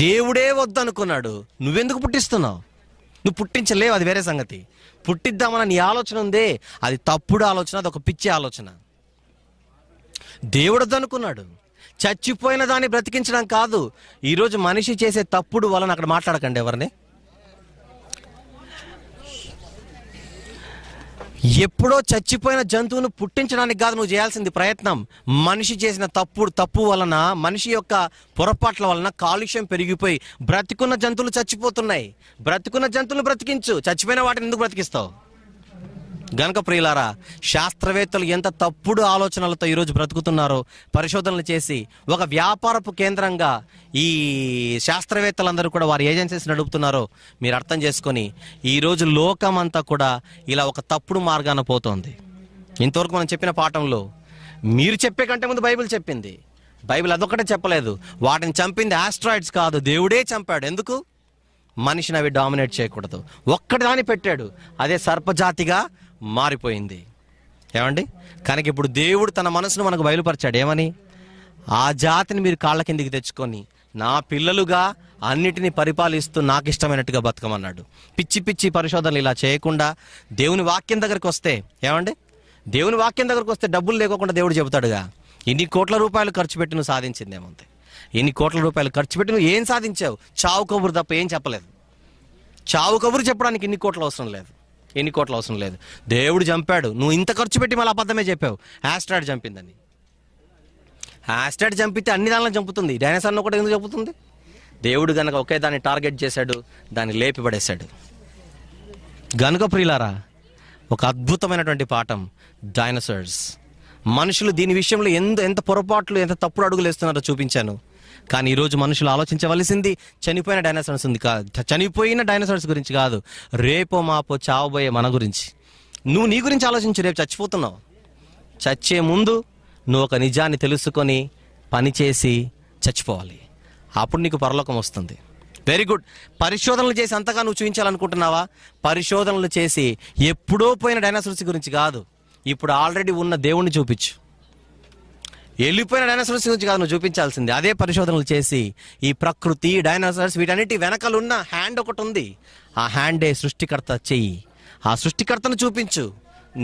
[SPEAKER 1] దేవుడే వద్దనుకున్నాడు నువ్వెందుకు పుట్టిస్తున్నావు నువ్వు పుట్టించలేవు అది వేరే సంగతి పుట్టిద్దామన్న నీ ఆలోచన ఉందే అది తప్పుడు ఆలోచన అది ఒక పిచ్చి ఆలోచన దేవుడు అనుకున్నాడు చచ్చిపోయిన దాన్ని బ్రతికించడం కాదు ఈరోజు మనిషి చేసే తప్పుడు వలన అక్కడ మాట్లాడకండి ఎవరిని ఎప్పుడో చచ్చిపోయిన జంతువును పుట్టించడానికి కాదు నువ్వు చేయాల్సింది ప్రయత్నం మనిషి చేసిన తప్పు తప్పు వలన మనిషి యొక్క పొరపాట్ల వలన కాలుష్యం పెరిగిపోయి బ్రతికున్న జంతువులు చచ్చిపోతున్నాయి బ్రతికున్న జంతువులు బ్రతికించు చచ్చిపోయిన వాటిని ఎందుకు బ్రతికిస్తావు గనక ప్రియులారా శాస్త్రవేత్తలు ఎంత తప్పుడు ఆలోచనలతో ఈరోజు బ్రతుకుతున్నారో పరిశోధనలు చేసి ఒక వ్యాపారపు కేంద్రంగా ఈ శాస్త్రవేత్తలందరూ కూడా వారి ఏజెన్సీస్ నడుపుతున్నారో మీరు అర్థం చేసుకొని ఈరోజు లోకం అంతా కూడా ఇలా ఒక తప్పుడు మార్గాన పోతోంది ఇంతవరకు మనం చెప్పిన పాఠంలో మీరు చెప్పే కంటే ముందు బైబిల్ చెప్పింది బైబిల్ అదొక్కటే చెప్పలేదు వాటిని చంపింది ఆస్ట్రాయిడ్స్ కాదు దేవుడే చంపాడు ఎందుకు మనిషిని అవి డామినేట్ చేయకూడదు ఒక్కటి దాన్ని పెట్టాడు అదే సర్పజాతిగా మారిపోయింది ఏమండి కనుక ఇప్పుడు దేవుడు తన మనసును మనకు బయలుపరిచాడు ఏమని ఆ జాతిని మీరు కాళ్ళ కిందికి తెచ్చుకొని నా పిల్లలుగా అన్నిటిని పరిపాలిస్తూ నాకు ఇష్టమైనట్టుగా బతకమన్నాడు పిచ్చి పిచ్చి పరిశోధనలు ఇలా చేయకుండా దేవుని వాక్యం దగ్గరకు వస్తే ఏమండి దేవుని వాక్యం దగ్గరకు వస్తే డబ్బులు లేకోకుండా దేవుడు చెబుతాడుగా ఇన్ని కోట్ల రూపాయలు ఖర్చు పెట్టి నువ్వు సాధించింది ఇన్ని కోట్ల రూపాయలు ఖర్చు పెట్టి నువ్వు ఏం సాధించావు చావు కబురు తప్ప ఏం చెప్పలేదు చావు కబురు చెప్పడానికి ఇన్ని కోట్లు అవసరం లేదు ఎన్ని కోట్ల అవసరం లేదు దేవుడు చంపాడు నువ్వు ఇంత ఖర్చు పెట్టి మళ్ళీ అబద్ధమే చెప్పావు యాస్ట్రాడ్ చంపిందని యాస్ట్రాడ్ చంపితే అన్ని దానిలో చంపుతుంది డైనసార్ను కూడా ఎందుకు చంపుతుంది దేవుడు కనుక ఒకే దాన్ని టార్గెట్ చేశాడు దాన్ని లేపి పడేశాడు గనుక ప్రియులారా ఒక అద్భుతమైనటువంటి పాఠం డైనసార్స్ మనుషులు దీని విషయంలో ఎంత ఎంత పొరపాట్లు ఎంత తప్పుడు అడుగులు వేస్తున్నారో చూపించాను కానీ ఈరోజు మనుషులు ఆలోచించవలసింది చనిపోయిన డైనోసార్స్ ఉంది కాదు చనిపోయిన డైనోసార్స్ గురించి కాదు రేపో మాపో చావబోయే మన గురించి నువ్వు నీ గురించి ఆలోచించు రేపు చచ్చిపోతున్నావు చచ్చే ముందు నువ్వు ఒక నిజాన్ని తెలుసుకొని పనిచేసి చచ్చిపోవాలి అప్పుడు నీకు పరలోకం వస్తుంది వెరీ గుడ్ పరిశోధనలు చేసి అంతగా నువ్వు చూపించాలనుకుంటున్నావా పరిశోధనలు చేసి ఎప్పుడో పోయిన డైనోసార్స్ గురించి కాదు ఇప్పుడు ఆల్రెడీ ఉన్న దేవుణ్ణి చూపించు వెళ్ళిపోయిన డైనోసార్స్ గురించి కాదు నువ్వు చూపించాల్సింది అదే పరిశోధనలు చేసి ఈ ప్రకృతి డైనోసార్స్ వీటన్నిటి ఉన్న హ్యాండ్ ఒకటి ఉంది ఆ హ్యాండే సృష్టికర్త చెయ్యి ఆ సృష్టికర్తను చూపించు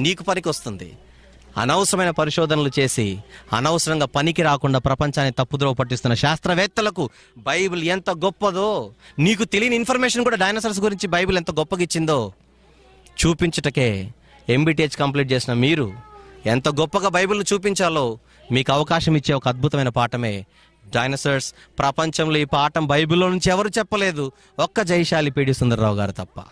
[SPEAKER 1] నీకు పనికి వస్తుంది అనవసరమైన పరిశోధనలు చేసి అనవసరంగా పనికి రాకుండా ప్రపంచాన్ని తప్పుద్రోవ పట్టిస్తున్న శాస్త్రవేత్తలకు బైబిల్ ఎంత గొప్పదో నీకు తెలియని ఇన్ఫర్మేషన్ కూడా డైనోసార్స్ గురించి బైబిల్ ఎంత గొప్పగా ఇచ్చిందో చూపించుటకే ఎంబీటీహెచ్ కంప్లీట్ చేసిన మీరు ఎంత గొప్పగా బైబిల్ను చూపించాలో మీకు అవకాశం ఇచ్చే ఒక అద్భుతమైన పాఠమే డైనసర్స్ ప్రపంచంలో ఈ పాఠం బైబిల్లో నుంచి ఎవరు చెప్పలేదు ఒక్క జైశాలి పీడి సుందరరావు గారు తప్ప